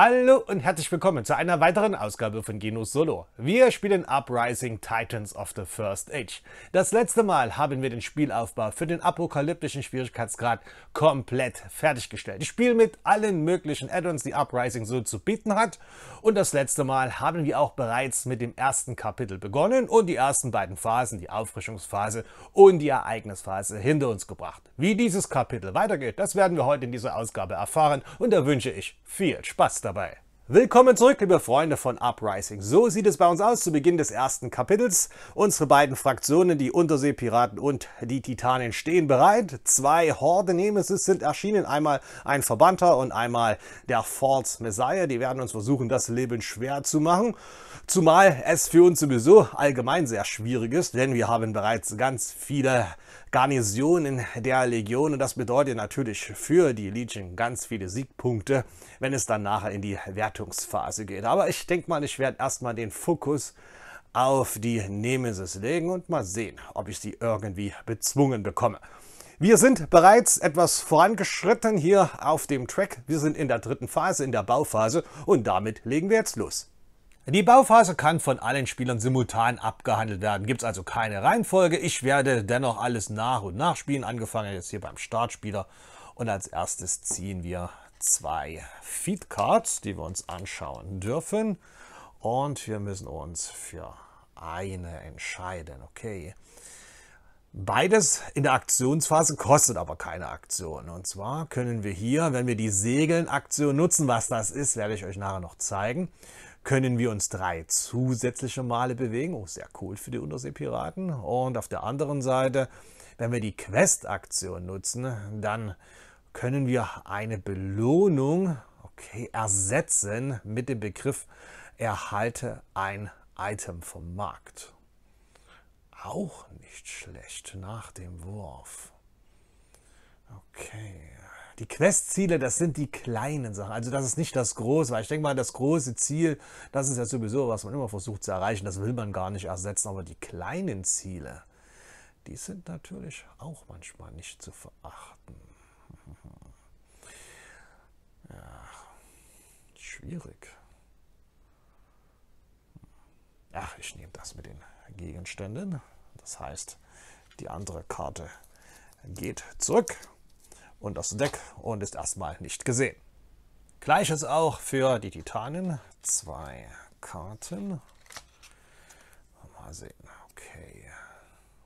Hallo und herzlich willkommen zu einer weiteren Ausgabe von Genus Solo. Wir spielen Uprising Titans of the First Age. Das letzte Mal haben wir den Spielaufbau für den apokalyptischen Schwierigkeitsgrad komplett fertiggestellt. Ich spiele mit allen möglichen Add-ons, die Uprising so zu bieten hat. Und das letzte Mal haben wir auch bereits mit dem ersten Kapitel begonnen und die ersten beiden Phasen, die Auffrischungsphase und die Ereignisphase, hinter uns gebracht. Wie dieses Kapitel weitergeht, das werden wir heute in dieser Ausgabe erfahren und da wünsche ich viel Spaß dabei. Willkommen zurück, liebe Freunde von Uprising. So sieht es bei uns aus zu Beginn des ersten Kapitels. Unsere beiden Fraktionen, die Unterseepiraten und die Titanen, stehen bereit. Zwei Horde-Nemesis sind erschienen. Einmal ein Verbannter und einmal der False Messiah. Die werden uns versuchen, das Leben schwer zu machen. Zumal es für uns sowieso allgemein sehr schwierig ist, denn wir haben bereits ganz viele Garnisonen der Legion. Und das bedeutet natürlich für die Legion ganz viele Siegpunkte, wenn es dann nachher in die Wertungsphase geht. Aber ich denke mal, ich werde erstmal den Fokus auf die Nemesis legen und mal sehen, ob ich sie irgendwie bezwungen bekomme. Wir sind bereits etwas vorangeschritten hier auf dem Track. Wir sind in der dritten Phase, in der Bauphase und damit legen wir jetzt los. Die Bauphase kann von allen Spielern simultan abgehandelt werden, gibt es also keine Reihenfolge. Ich werde dennoch alles nach und nach spielen, angefangen jetzt hier beim Startspieler. Und als erstes ziehen wir zwei Feedcards, die wir uns anschauen dürfen. Und wir müssen uns für eine entscheiden, okay. Beides in der Aktionsphase kostet aber keine Aktion. Und zwar können wir hier, wenn wir die Segeln-Aktion nutzen, was das ist, werde ich euch nachher noch zeigen, können wir uns drei zusätzliche Male bewegen. Oh, sehr cool für die Unterseepiraten. Und auf der anderen Seite, wenn wir die Quest-Aktion nutzen, dann können wir eine Belohnung okay, ersetzen mit dem Begriff erhalte ein Item vom Markt. Auch nicht schlecht nach dem Wurf. Okay. Die Questziele, das sind die kleinen Sachen. Also das ist nicht das Große, weil ich denke mal, das große Ziel, das ist ja sowieso, was man immer versucht zu erreichen, das will man gar nicht ersetzen, aber die kleinen Ziele, die sind natürlich auch manchmal nicht zu verachten. Ja, schwierig. Ach, ich nehme das mit den Gegenständen. Das heißt, die andere Karte geht zurück und aus dem Deck und ist erstmal nicht gesehen. Gleiches auch für die Titanen. Zwei Karten. Mal sehen. Okay.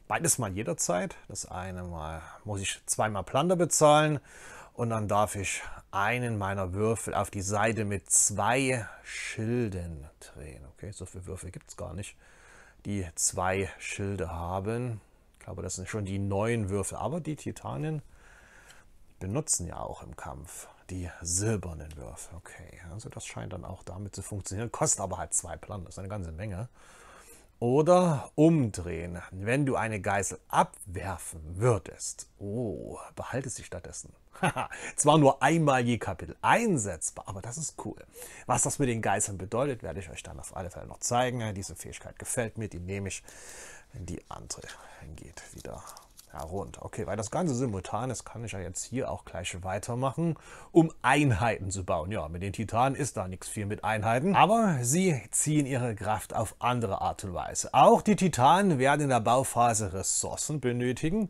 Beides mal jederzeit. Das eine Mal muss ich zweimal Plunder bezahlen und dann darf ich einen meiner Würfel auf die Seite mit zwei Schilden drehen. Okay, so viele Würfel gibt es gar nicht, die zwei Schilde haben. Ich glaube, das sind schon die neuen Würfel, aber die Titanen benutzen ja auch im Kampf die silbernen Würfe. Okay, also das scheint dann auch damit zu funktionieren. Kostet aber halt zwei Planen, das ist eine ganze Menge. Oder umdrehen, wenn du eine Geißel abwerfen würdest. Oh, behalte sie stattdessen. Zwar nur einmal je Kapitel einsetzbar, aber das ist cool. Was das mit den Geißeln bedeutet, werde ich euch dann auf alle Fälle noch zeigen. Diese Fähigkeit gefällt mir, die nehme ich, wenn die andere geht wieder ja, rund. Okay, weil das Ganze simultan ist, kann ich ja jetzt hier auch gleich weitermachen, um Einheiten zu bauen. Ja, mit den Titanen ist da nichts viel mit Einheiten, aber sie ziehen ihre Kraft auf andere Art und Weise. Auch die Titanen werden in der Bauphase Ressourcen benötigen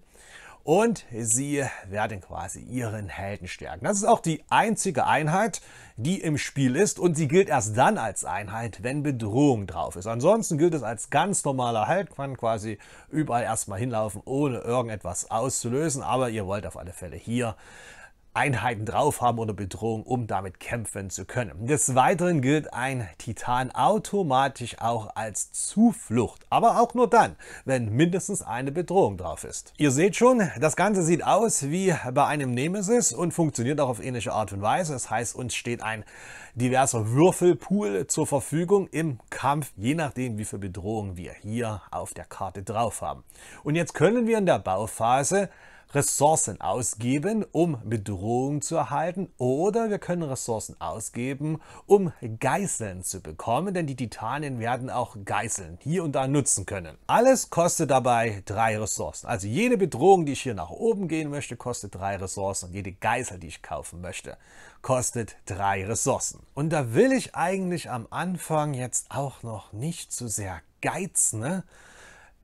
und sie werden quasi ihren Helden stärken. Das ist auch die einzige Einheit, die im Spiel ist und sie gilt erst dann als Einheit, wenn Bedrohung drauf ist. Ansonsten gilt es als ganz normaler Held, kann quasi überall erstmal hinlaufen, ohne irgendetwas auszulösen, aber ihr wollt auf alle Fälle hier Einheiten drauf haben oder Bedrohung, um damit kämpfen zu können. Des Weiteren gilt ein Titan automatisch auch als Zuflucht, aber auch nur dann, wenn mindestens eine Bedrohung drauf ist. Ihr seht schon, das Ganze sieht aus wie bei einem Nemesis und funktioniert auch auf ähnliche Art und Weise. Das heißt, uns steht ein diverser Würfelpool zur Verfügung im Kampf, je nachdem, wie viel Bedrohung wir hier auf der Karte drauf haben. Und jetzt können wir in der Bauphase Ressourcen ausgeben, um Bedrohungen zu erhalten, oder wir können Ressourcen ausgeben, um Geißeln zu bekommen, denn die Titanen werden auch Geißeln hier und da nutzen können. Alles kostet dabei drei Ressourcen. Also jede Bedrohung, die ich hier nach oben gehen möchte, kostet drei Ressourcen. Und jede Geißel, die ich kaufen möchte, kostet drei Ressourcen. Und da will ich eigentlich am Anfang jetzt auch noch nicht zu sehr geizen, ne?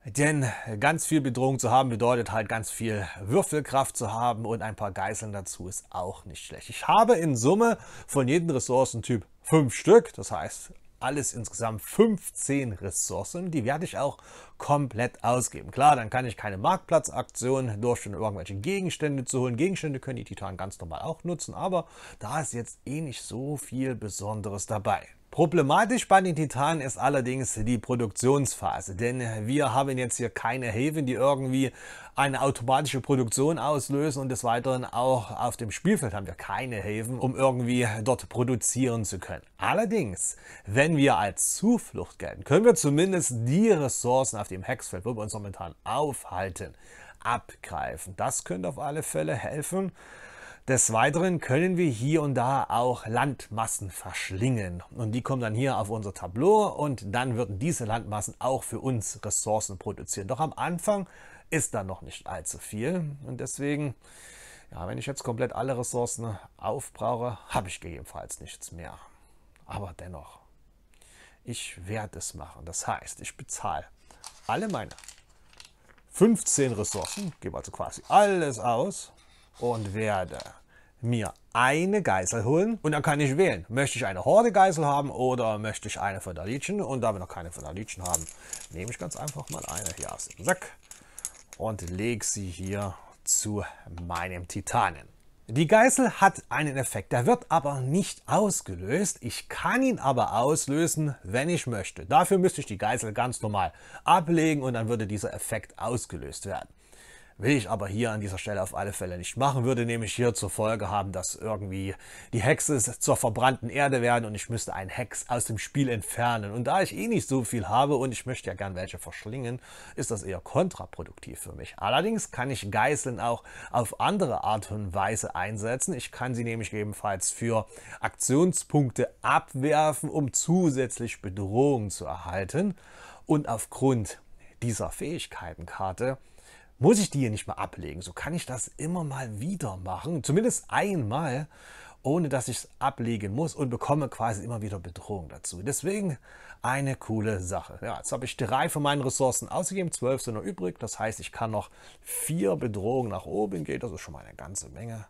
Denn ganz viel Bedrohung zu haben bedeutet halt ganz viel Würfelkraft zu haben und ein paar Geißeln dazu ist auch nicht schlecht. Ich habe in Summe von jedem Ressourcentyp fünf Stück, das heißt alles insgesamt 15 Ressourcen. Die werde ich auch komplett ausgeben. Klar, dann kann ich keine Marktplatzaktion durchführen, um irgendwelche Gegenstände zu holen. Gegenstände können die Titanen ganz normal auch nutzen, aber da ist jetzt eh nicht so viel Besonderes dabei. Problematisch bei den Titanen ist allerdings die Produktionsphase, denn wir haben jetzt hier keine Häfen, die irgendwie eine automatische Produktion auslösen und des Weiteren auch auf dem Spielfeld haben wir keine Häfen, um irgendwie dort produzieren zu können. Allerdings, wenn wir als Zuflucht gelten, können wir zumindest die Ressourcen auf dem Hexfeld, wo wir uns momentan aufhalten, abgreifen. Das könnte auf alle Fälle helfen, des Weiteren können wir hier und da auch Landmassen verschlingen. Und die kommen dann hier auf unser Tableau und dann würden diese Landmassen auch für uns Ressourcen produzieren. Doch am Anfang ist da noch nicht allzu viel. Und deswegen, ja, wenn ich jetzt komplett alle Ressourcen aufbrauche, habe ich gegebenenfalls nichts mehr. Aber dennoch, ich werde es machen. Das heißt, ich bezahle alle meine 15 Ressourcen, gebe also quasi alles aus und werde mir eine Geißel holen und dann kann ich wählen. Möchte ich eine Horde-Geißel haben oder möchte ich eine von der Föderalitschen? Und da wir noch keine von der Föderalitschen haben, nehme ich ganz einfach mal eine hier aus dem Sack und lege sie hier zu meinem Titanen. Die Geißel hat einen Effekt, der wird aber nicht ausgelöst. Ich kann ihn aber auslösen, wenn ich möchte. Dafür müsste ich die Geißel ganz normal ablegen und dann würde dieser Effekt ausgelöst werden. Will ich aber hier an dieser Stelle auf alle Fälle nicht machen. Würde nämlich hier zur Folge haben, dass irgendwie die Hexe zur verbrannten Erde werden und ich müsste einen Hex aus dem Spiel entfernen. Und da ich eh nicht so viel habe und ich möchte ja gern welche verschlingen, ist das eher kontraproduktiv für mich. Allerdings kann ich Geißeln auch auf andere Art und Weise einsetzen. Ich kann sie nämlich ebenfalls für Aktionspunkte abwerfen, um zusätzlich Bedrohungen zu erhalten. Und aufgrund dieser Fähigkeitenkarte muss ich die hier nicht mehr ablegen. So kann ich das immer mal wieder machen, zumindest einmal, ohne dass ich es ablegen muss und bekomme quasi immer wieder Bedrohung dazu. Deswegen eine coole Sache. Ja, jetzt habe ich drei von meinen Ressourcen ausgegeben, zwölf sind noch übrig. Das heißt, ich kann noch vier Bedrohungen nach oben gehen. Das ist schon mal eine ganze Menge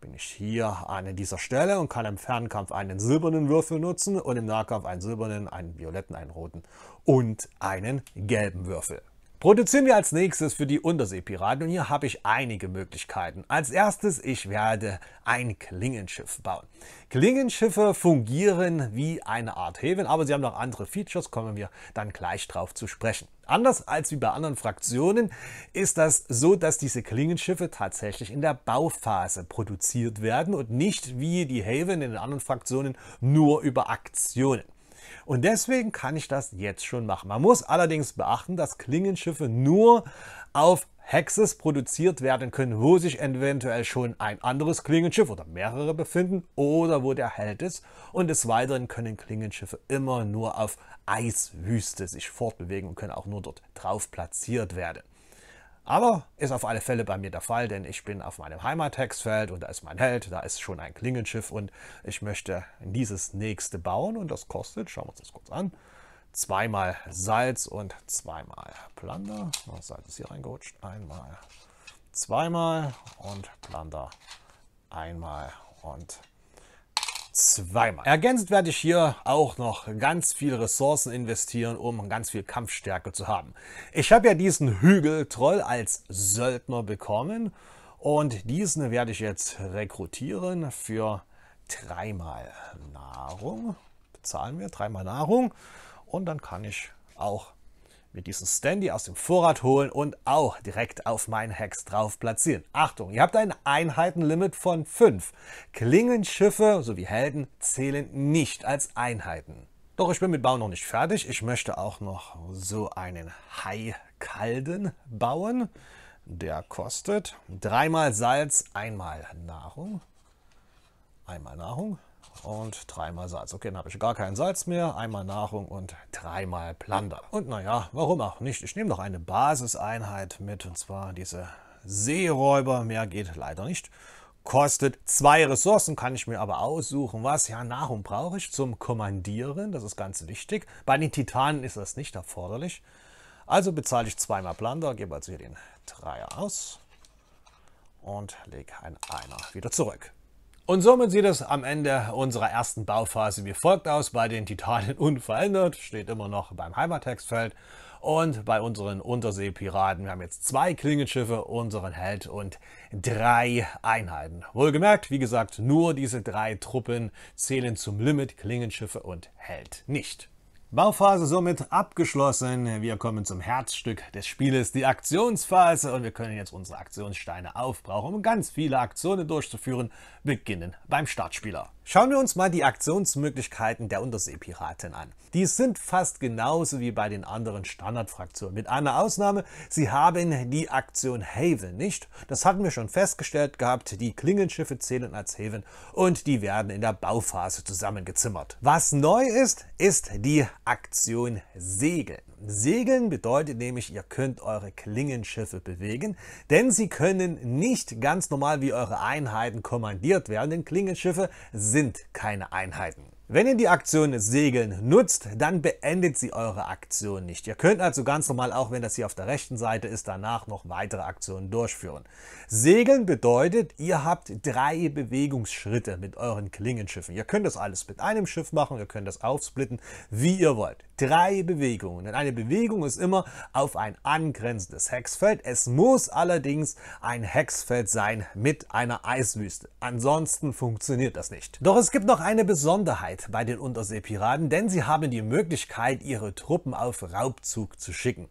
bin ich hier an dieser Stelle und kann im Fernkampf einen silbernen Würfel nutzen und im Nahkampf einen silbernen, einen violetten, einen roten und einen gelben Würfel. Produzieren wir als nächstes für die Unterseepiraten und hier habe ich einige Möglichkeiten. Als erstes, ich werde ein Klingenschiff bauen. Klingenschiffe fungieren wie eine Art Haven, aber sie haben noch andere Features, kommen wir dann gleich drauf zu sprechen. Anders als wie bei anderen Fraktionen ist das so, dass diese Klingenschiffe tatsächlich in der Bauphase produziert werden und nicht wie die Haven in den anderen Fraktionen nur über Aktionen. Und deswegen kann ich das jetzt schon machen. Man muss allerdings beachten, dass Klingenschiffe nur auf Hexes produziert werden können, wo sich eventuell schon ein anderes Klingenschiff oder mehrere befinden oder wo der Held ist. Und des Weiteren können Klingenschiffe immer nur auf Eiswüste sich fortbewegen und können auch nur dort drauf platziert werden. Aber ist auf alle Fälle bei mir der Fall, denn ich bin auf meinem Heimathextfeld und da ist mein Held, da ist schon ein Klingenschiff und ich möchte dieses nächste bauen und das kostet, schauen wir uns das kurz an, zweimal Salz und zweimal Plunder. Oh, Salz ist hier reingerutscht, einmal, zweimal und Plunder einmal und zweimal. Ergänzend werde ich hier auch noch ganz viele Ressourcen investieren, um ganz viel Kampfstärke zu haben. Ich habe ja diesen Hügel-Troll als Söldner bekommen und diesen werde ich jetzt rekrutieren für dreimal Nahrung. Bezahlen wir dreimal Nahrung und dann kann ich auch mir diesen Standy aus dem Vorrat holen und auch direkt auf meinen Hex drauf platzieren. Achtung, ihr habt ein Einheitenlimit von 5. Klingenschiffe sowie Helden zählen nicht als Einheiten. Doch ich bin mit Bau noch nicht fertig. Ich möchte auch noch so einen Haikalden bauen. Der kostet dreimal Salz, einmal Nahrung. Einmal Nahrung und dreimal Salz. Okay, dann habe ich gar kein Salz mehr, einmal Nahrung und dreimal Plunder. Und naja, warum auch nicht? Ich nehme noch eine Basiseinheit mit und zwar diese Seeräuber. Mehr geht leider nicht. Kostet zwei Ressourcen, kann ich mir aber aussuchen, was. Ja, Nahrung brauche ich zum Kommandieren, das ist ganz wichtig. Bei den Titanen ist das nicht erforderlich. Also bezahle ich zweimal Plunder, gebe also hier den Dreier aus und lege ein Einer wieder zurück. Und somit sieht es am Ende unserer ersten Bauphase wie folgt aus. Bei den Titanen unverändert, steht immer noch beim Heimattextfeld. Und bei unseren Unterseepiraten, wir haben jetzt zwei Klingenschiffe, unseren Held und drei Einheiten. Wohlgemerkt, wie gesagt, nur diese drei Truppen zählen zum Limit, Klingenschiffe und Held nicht. Bauphase somit abgeschlossen. Wir kommen zum Herzstück des Spieles, die Aktionsphase. Und wir können jetzt unsere Aktionssteine aufbrauchen, um ganz viele Aktionen durchzuführen beginnen beim Startspieler. Schauen wir uns mal die Aktionsmöglichkeiten der Unterseepiraten an. Die sind fast genauso wie bei den anderen Standardfraktionen, mit einer Ausnahme, sie haben die Aktion Haven nicht. Das hatten wir schon festgestellt gehabt, die Klingenschiffe zählen als Haven und die werden in der Bauphase zusammengezimmert. Was neu ist, ist die Aktion Segel. Segeln bedeutet nämlich, ihr könnt eure Klingenschiffe bewegen, denn sie können nicht ganz normal wie eure Einheiten kommandiert werden, denn Klingenschiffe sind keine Einheiten. Wenn ihr die Aktion Segeln nutzt, dann beendet sie eure Aktion nicht. Ihr könnt also ganz normal, auch wenn das hier auf der rechten Seite ist, danach noch weitere Aktionen durchführen. Segeln bedeutet, ihr habt drei Bewegungsschritte mit euren Klingenschiffen. Ihr könnt das alles mit einem Schiff machen, ihr könnt das aufsplitten, wie ihr wollt. Drei Bewegungen. Denn eine Bewegung ist immer auf ein angrenzendes Hexfeld. Es muss allerdings ein Hexfeld sein mit einer Eiswüste. Ansonsten funktioniert das nicht. Doch es gibt noch eine Besonderheit. Sicherheit bei den Unterseepiraten, denn sie haben die Möglichkeit, ihre Truppen auf Raubzug zu schicken.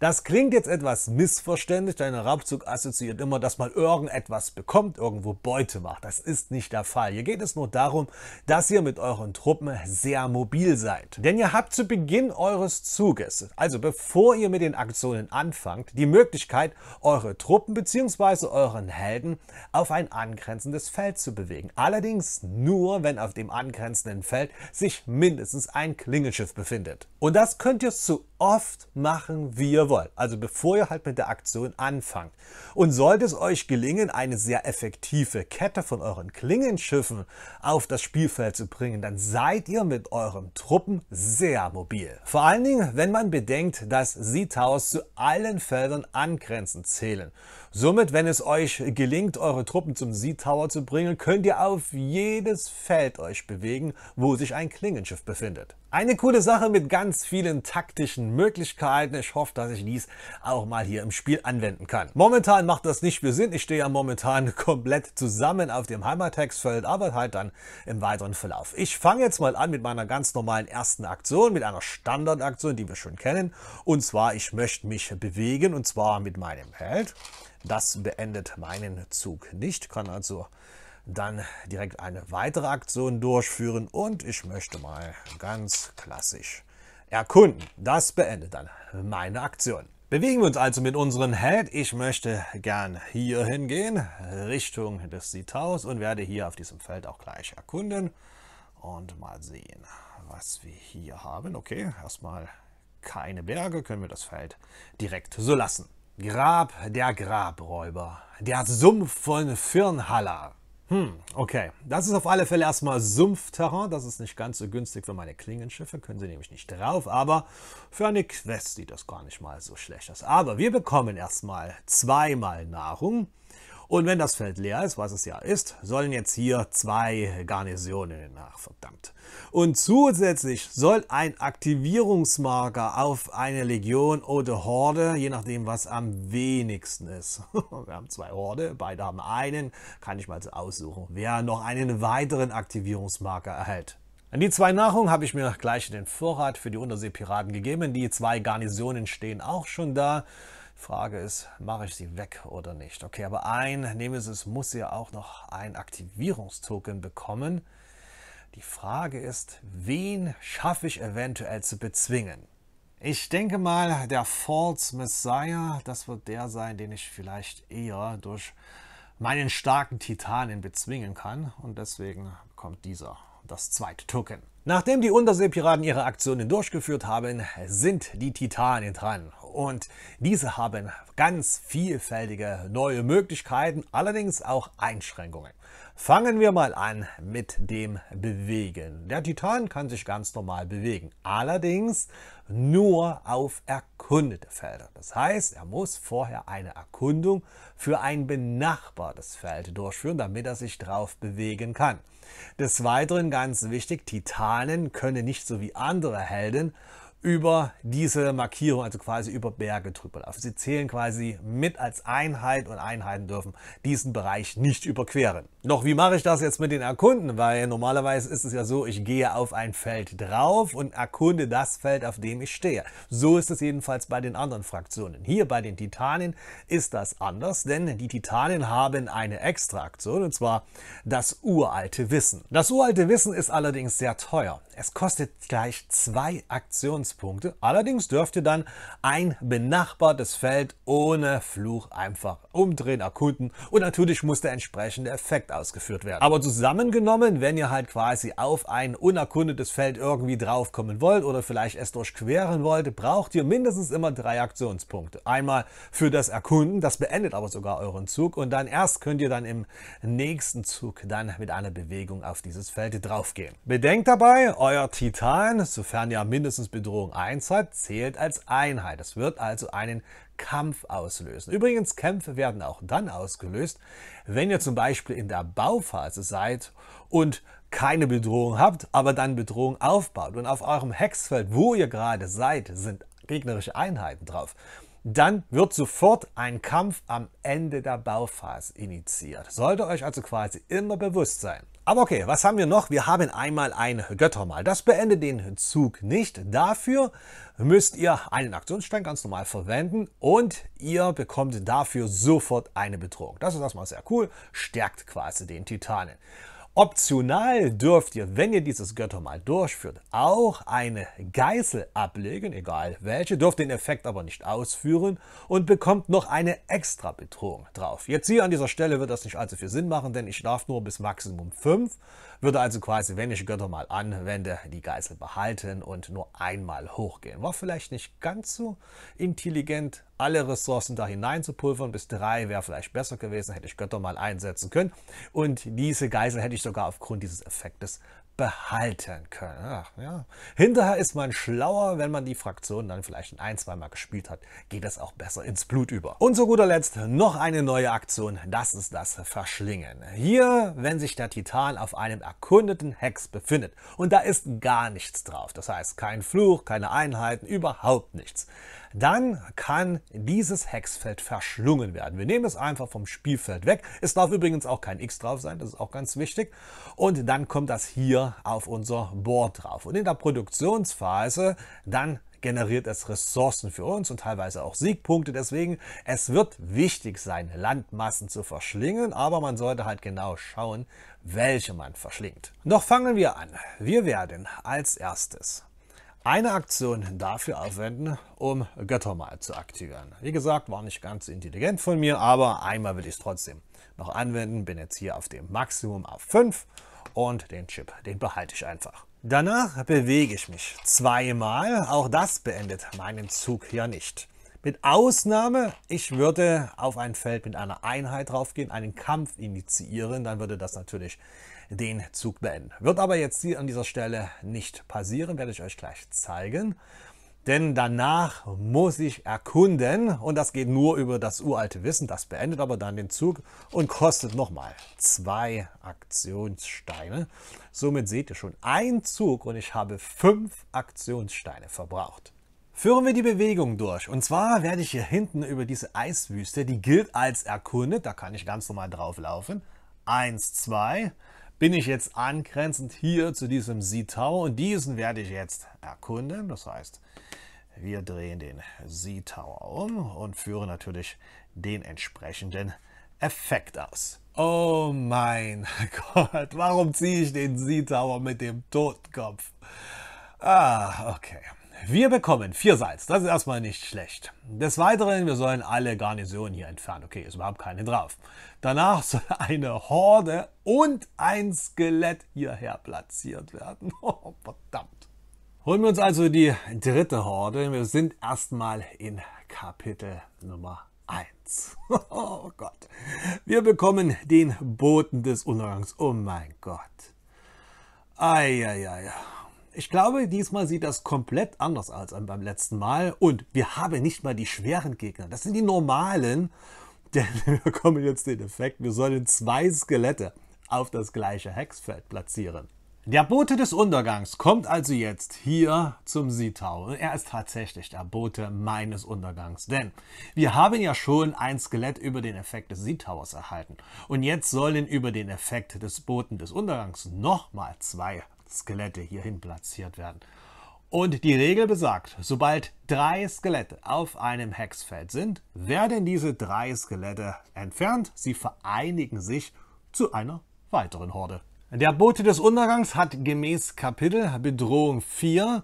Das klingt jetzt etwas missverständlich, denn ein Raubzug assoziiert immer, dass man irgendetwas bekommt, irgendwo Beute macht. Das ist nicht der Fall. Hier geht es nur darum, dass ihr mit euren Truppen sehr mobil seid. Denn ihr habt zu Beginn eures Zuges, also bevor ihr mit den Aktionen anfangt, die Möglichkeit, eure Truppen bzw. euren Helden auf ein angrenzendes Feld zu bewegen. Allerdings nur, wenn auf dem angrenzenden Feld sich mindestens ein Klingenschiff befindet. Und das könnt ihr so oft machen, wie ihr wollt. Also bevor ihr halt mit der Aktion anfangt. Und sollte es euch gelingen, eine sehr effektive Kette von euren Klingenschiffen auf das Spielfeld zu bringen, dann seid ihr mit euren Truppen sehr mobil. Vor allen Dingen, wenn man bedenkt, dass Seatowers zu allen Feldern angrenzend zählen. Somit, wenn es euch gelingt, eure Truppen zum Sea Tower zu bringen, könnt ihr auf jedes Feld euch bewegen, wo sich ein Klingenschiff befindet. Eine coole Sache mit ganz vielen taktischen Möglichkeiten. Ich hoffe, dass ich dies auch mal hier im Spiel anwenden kann. Momentan macht das nicht mehr Sinn. Ich stehe ja momentan komplett zusammen auf dem Heimathex-Feld, aber halt dann im weiteren Verlauf. Ich fange jetzt mal an mit meiner ganz normalen ersten Aktion, mit einer Standardaktion, die wir schon kennen. Und zwar, ich möchte mich bewegen und zwar mit meinem Held. Das beendet meinen Zug nicht, kann also dann direkt eine weitere Aktion durchführen und ich möchte mal ganz klassisch erkunden. Das beendet dann meine Aktion. Bewegen wir uns also mit unserem Head. Ich möchte gern hier hingehen, Richtung des Sitaus und werde hier auf diesem Feld auch gleich erkunden und mal sehen, was wir hier haben. Okay, erstmal keine Berge, können wir das Feld direkt so lassen. Grab der Grabräuber, der Sumpf von Firnhalla. Hm, okay. Das ist auf alle Fälle erstmal Sumpfterrain. Das ist nicht ganz so günstig für meine Klingenschiffe, können sie nämlich nicht drauf. Aber für eine Quest sieht das gar nicht mal so schlecht aus. Aber wir bekommen erstmal zweimal Nahrung. Und wenn das Feld leer ist, was es ja ist, sollen jetzt hier zwei Garnisonen nach, verdammt. Und zusätzlich soll ein Aktivierungsmarker auf eine Legion oder Horde, je nachdem was am wenigsten ist. Wir haben zwei Horde, beide haben einen, kann ich mal so aussuchen, wer noch einen weiteren Aktivierungsmarker erhält. die zwei Nahrung habe ich mir gleich in den Vorrat für die Unterseepiraten gegeben. Die zwei Garnisonen stehen auch schon da. Frage ist, mache ich sie weg oder nicht? Okay, aber ein Nemesis muss ja auch noch ein Aktivierungstoken bekommen. Die Frage ist, wen schaffe ich eventuell zu bezwingen? Ich denke mal, der False Messiah, das wird der sein, den ich vielleicht eher durch meinen starken Titanen bezwingen kann. Und deswegen bekommt dieser das zweite Token. Nachdem die Unterseepiraten ihre Aktionen durchgeführt haben, sind die Titanen dran. Und diese haben ganz vielfältige neue Möglichkeiten, allerdings auch Einschränkungen. Fangen wir mal an mit dem Bewegen. Der Titan kann sich ganz normal bewegen, allerdings nur auf erkundete Felder. Das heißt, er muss vorher eine Erkundung für ein benachbartes Feld durchführen, damit er sich drauf bewegen kann. Des Weiteren ganz wichtig, Titanen können nicht so wie andere Helden über diese Markierung, also quasi über Berge drüber laufen. Also sie zählen quasi mit als Einheit und Einheiten dürfen diesen Bereich nicht überqueren. Doch wie mache ich das jetzt mit den Erkunden? Weil normalerweise ist es ja so, ich gehe auf ein Feld drauf und erkunde das Feld, auf dem ich stehe. So ist es jedenfalls bei den anderen Fraktionen. Hier bei den Titanen ist das anders, denn die Titanen haben eine extra Aktion, und zwar das uralte Wissen. Das uralte Wissen ist allerdings sehr teuer. Es kostet gleich zwei Aktionspunkte. Allerdings dürft ihr dann ein benachbartes Feld ohne Fluch einfach umdrehen, erkunden und natürlich muss der entsprechende Effekt direkt ausgeführt werden. Aber zusammengenommen, wenn ihr halt quasi auf ein unerkundetes Feld irgendwie draufkommen wollt oder vielleicht es durchqueren wollt, braucht ihr mindestens immer drei Aktionspunkte. Einmal für das Erkunden, das beendet aber sogar euren Zug und dann erst könnt ihr dann im nächsten Zug dann mit einer Bewegung auf dieses Feld draufgehen. Bedenkt dabei, euer Titan, sofern ihr mindestens Bedrohung 1 habt, zählt als Einheit. Es wird also einen Kampf auslösen. Übrigens, Kämpfe werden auch dann ausgelöst, wenn ihr zum Beispiel in der Bauphase seid und keine Bedrohung habt, aber dann Bedrohung aufbaut. Und auf eurem Hexfeld, wo ihr gerade seid, sind gegnerische Einheiten drauf dann wird sofort ein Kampf am Ende der Bauphase initiiert. Sollte euch also quasi immer bewusst sein, aber okay, was haben wir noch? Wir haben einmal ein Göttermal. Das beendet den Zug nicht. Dafür müsst ihr einen Aktionsstein ganz normal verwenden und ihr bekommt dafür sofort eine Bedrohung. Das ist erstmal sehr cool, stärkt quasi den Titanen. Optional dürft ihr, wenn ihr dieses Göttermal durchführt, auch eine Geißel ablegen, egal welche, dürft den Effekt aber nicht ausführen und bekommt noch eine extra Bedrohung drauf. Jetzt hier an dieser Stelle wird das nicht allzu viel Sinn machen, denn ich darf nur bis Maximum 5 würde also quasi, wenn ich Götter mal anwende, die Geißel behalten und nur einmal hochgehen. War vielleicht nicht ganz so intelligent, alle Ressourcen da hineinzupulvern. Bis drei wäre vielleicht besser gewesen, hätte ich Götter mal einsetzen können. Und diese Geißel hätte ich sogar aufgrund dieses Effektes behalten können. Ach, ja. Hinterher ist man schlauer, wenn man die Fraktion dann vielleicht ein, zweimal gespielt hat, geht das auch besser ins Blut über. Und zu guter Letzt noch eine neue Aktion, das ist das Verschlingen. Hier, wenn sich der Titan auf einem erkundeten Hex befindet und da ist gar nichts drauf, das heißt kein Fluch, keine Einheiten, überhaupt nichts, dann kann dieses Hexfeld verschlungen werden. Wir nehmen es einfach vom Spielfeld weg. Es darf übrigens auch kein X drauf sein, das ist auch ganz wichtig. Und dann kommt das hier auf unser Board drauf. Und in der Produktionsphase dann generiert es Ressourcen für uns und teilweise auch Siegpunkte. Deswegen, es wird wichtig sein, Landmassen zu verschlingen, aber man sollte halt genau schauen, welche man verschlingt. Doch fangen wir an. Wir werden als erstes eine Aktion dafür aufwenden, um Göttermal zu aktivieren. Wie gesagt, war nicht ganz intelligent von mir, aber einmal will ich es trotzdem noch anwenden. Bin jetzt hier auf dem Maximum auf 5 und den Chip, den behalte ich einfach. Danach bewege ich mich zweimal. Auch das beendet meinen Zug hier nicht. Mit Ausnahme, ich würde auf ein Feld mit einer Einheit draufgehen, einen Kampf initiieren, dann würde das natürlich den Zug beenden. Wird aber jetzt hier an dieser Stelle nicht passieren, werde ich euch gleich zeigen. Denn danach muss ich erkunden und das geht nur über das uralte Wissen. Das beendet aber dann den Zug und kostet nochmal zwei Aktionssteine. Somit seht ihr schon, ein Zug und ich habe fünf Aktionssteine verbraucht. Führen wir die Bewegung durch. Und zwar werde ich hier hinten über diese Eiswüste, die gilt als erkundet, da kann ich ganz normal drauf laufen. Eins, zwei, bin ich jetzt angrenzend hier zu diesem Sitau und diesen werde ich jetzt erkunden. Das heißt, wir drehen den Sitau um und führen natürlich den entsprechenden Effekt aus. Oh mein Gott, warum ziehe ich den Seatauer mit dem Totenkopf? Ah, okay. Wir bekommen vier Salz, das ist erstmal nicht schlecht. Des Weiteren, wir sollen alle Garnisonen hier entfernen. Okay, ist überhaupt keine drauf. Danach soll eine Horde und ein Skelett hierher platziert werden. Oh, verdammt. Holen wir uns also die dritte Horde. Wir sind erstmal in Kapitel Nummer 1. Oh Gott. Wir bekommen den Boten des Untergangs. Oh mein Gott. Eieiei. Ich glaube, diesmal sieht das komplett anders als beim letzten Mal. Und wir haben nicht mal die schweren Gegner. Das sind die normalen. Denn wir bekommen jetzt den Effekt, wir sollen zwei Skelette auf das gleiche Hexfeld platzieren. Der Bote des Untergangs kommt also jetzt hier zum Sitau. Und er ist tatsächlich der Bote meines Untergangs. Denn wir haben ja schon ein Skelett über den Effekt des Sitauers erhalten. Und jetzt sollen über den Effekt des Boten des Untergangs nochmal zwei Skelette hierhin platziert werden. Und die Regel besagt, sobald drei Skelette auf einem Hexfeld sind, werden diese drei Skelette entfernt. Sie vereinigen sich zu einer weiteren Horde. Der Bote des Untergangs hat gemäß Kapitel Bedrohung 4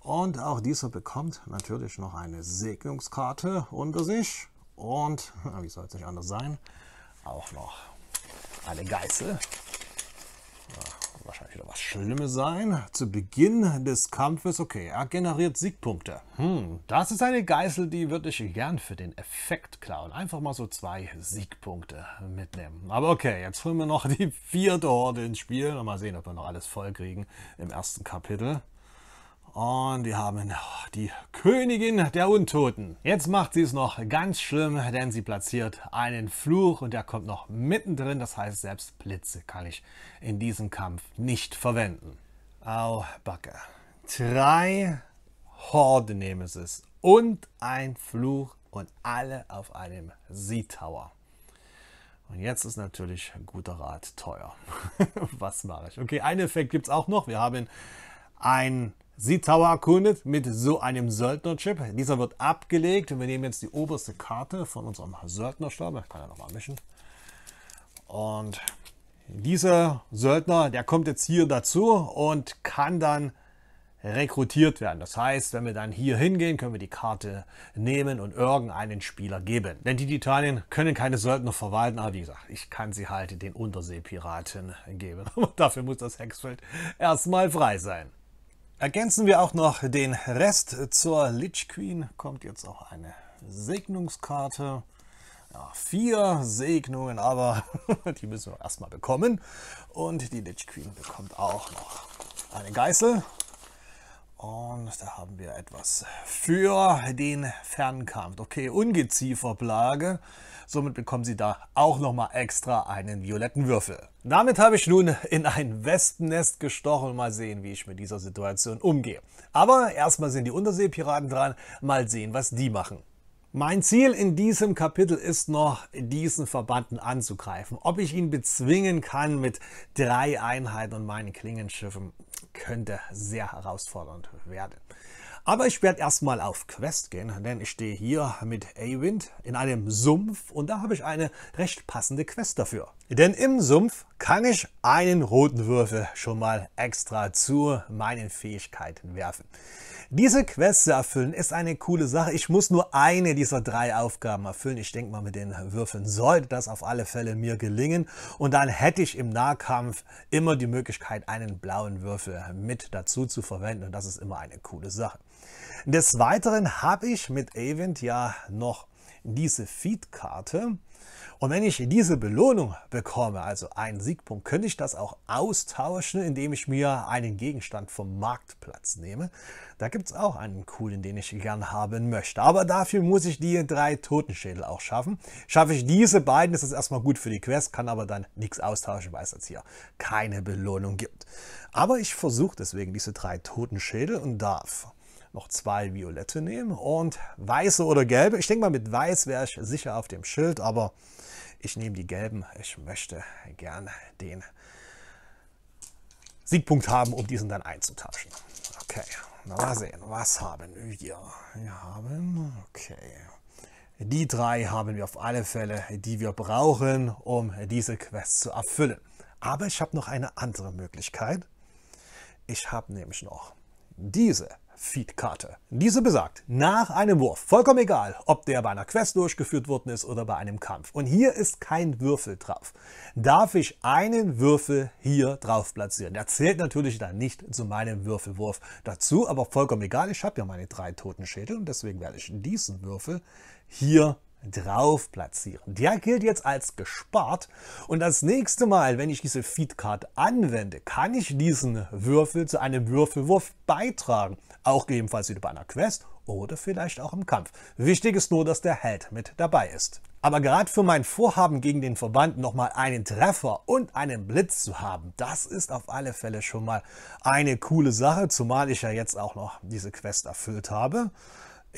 und auch dieser bekommt natürlich noch eine Segnungskarte unter sich und, wie soll es nicht anders sein, auch noch eine Geißel. Ja wahrscheinlich wieder was Schlimmes sein. Zu Beginn des Kampfes, okay, er generiert Siegpunkte. Hm, das ist eine Geißel, die würde ich gern für den Effekt klauen. Einfach mal so zwei Siegpunkte mitnehmen. Aber okay, jetzt holen wir noch die vierte Horde ins Spiel. Mal sehen, ob wir noch alles voll kriegen im ersten Kapitel. Und wir haben die Königin der Untoten. Jetzt macht sie es noch ganz schlimm, denn sie platziert einen Fluch und der kommt noch mittendrin. Das heißt, selbst Blitze kann ich in diesem Kampf nicht verwenden. Au, Backe. Drei Horde-Nemesis und ein Fluch und alle auf einem Sea-Tower. Und jetzt ist natürlich ein guter Rat teuer. Was mache ich? Okay, einen Effekt gibt es auch noch. Wir haben ein Sie Tower erkundet mit so einem Söldnerchip. Dieser wird abgelegt und wir nehmen jetzt die oberste Karte von unserem Söldnerstab. Ich kann ja nochmal mischen. Und dieser Söldner, der kommt jetzt hier dazu und kann dann rekrutiert werden. Das heißt, wenn wir dann hier hingehen, können wir die Karte nehmen und irgendeinen Spieler geben. Denn die Titanien können keine Söldner verwalten, aber wie gesagt, ich kann sie halt den Unterseepiraten geben. Aber dafür muss das Hexfeld erstmal frei sein. Ergänzen wir auch noch den Rest zur Lich Queen. Kommt jetzt auch eine Segnungskarte. Ja, vier Segnungen, aber die müssen wir erstmal bekommen. Und die Lich Queen bekommt auch noch eine Geißel. Und da haben wir etwas für den Fernkampf. Okay, Ungezieferplage. Somit bekommen Sie da auch nochmal extra einen violetten Würfel. Damit habe ich nun in ein Wespennest gestochen. Mal sehen, wie ich mit dieser Situation umgehe. Aber erstmal sind die Unterseepiraten dran. Mal sehen, was die machen. Mein Ziel in diesem Kapitel ist noch, diesen Verbanden anzugreifen. Ob ich ihn bezwingen kann mit drei Einheiten und meinen Klingenschiffen, könnte sehr herausfordernd werden. Aber ich werde erstmal auf Quest gehen, denn ich stehe hier mit A-Wind in einem Sumpf und da habe ich eine recht passende Quest dafür. Denn im Sumpf kann ich einen roten Würfel schon mal extra zu meinen Fähigkeiten werfen. Diese Quest zu erfüllen ist eine coole Sache. Ich muss nur eine dieser drei Aufgaben erfüllen. Ich denke mal, mit den Würfeln sollte das auf alle Fälle mir gelingen. Und dann hätte ich im Nahkampf immer die Möglichkeit, einen blauen Würfel mit dazu zu verwenden. Und das ist immer eine coole Sache. Des Weiteren habe ich mit Avent ja noch diese Feed-Karte und wenn ich diese Belohnung bekomme, also einen Siegpunkt, könnte ich das auch austauschen, indem ich mir einen Gegenstand vom Marktplatz nehme. Da gibt es auch einen coolen, den ich gern haben möchte. Aber dafür muss ich die drei Totenschädel auch schaffen. Schaffe ich diese beiden, ist das erstmal gut für die Quest, kann aber dann nichts austauschen, weil es jetzt hier keine Belohnung gibt. Aber ich versuche deswegen diese drei Totenschädel und darf noch zwei violette nehmen und weiße oder gelbe. Ich denke mal, mit weiß wäre ich sicher auf dem Schild, aber ich nehme die gelben. Ich möchte gern den Siegpunkt haben, um diesen dann einzutauschen. Okay, mal sehen, was haben wir? Wir haben, okay, die drei haben wir auf alle Fälle, die wir brauchen, um diese Quest zu erfüllen. Aber ich habe noch eine andere Möglichkeit. Ich habe nämlich noch diese Feedkarte. Diese besagt, nach einem Wurf, vollkommen egal, ob der bei einer Quest durchgeführt worden ist oder bei einem Kampf, und hier ist kein Würfel drauf, darf ich einen Würfel hier drauf platzieren. Der zählt natürlich dann nicht zu meinem Würfelwurf dazu, aber vollkommen egal, ich habe ja meine drei toten Schädel und deswegen werde ich diesen Würfel hier drauf platzieren. Der gilt jetzt als gespart und das nächste Mal, wenn ich diese Feedcard anwende, kann ich diesen Würfel zu einem Würfelwurf beitragen. Auch gegebenenfalls wieder bei einer Quest oder vielleicht auch im Kampf. Wichtig ist nur, dass der Held mit dabei ist. Aber gerade für mein Vorhaben gegen den Verband nochmal einen Treffer und einen Blitz zu haben, das ist auf alle Fälle schon mal eine coole Sache, zumal ich ja jetzt auch noch diese Quest erfüllt habe.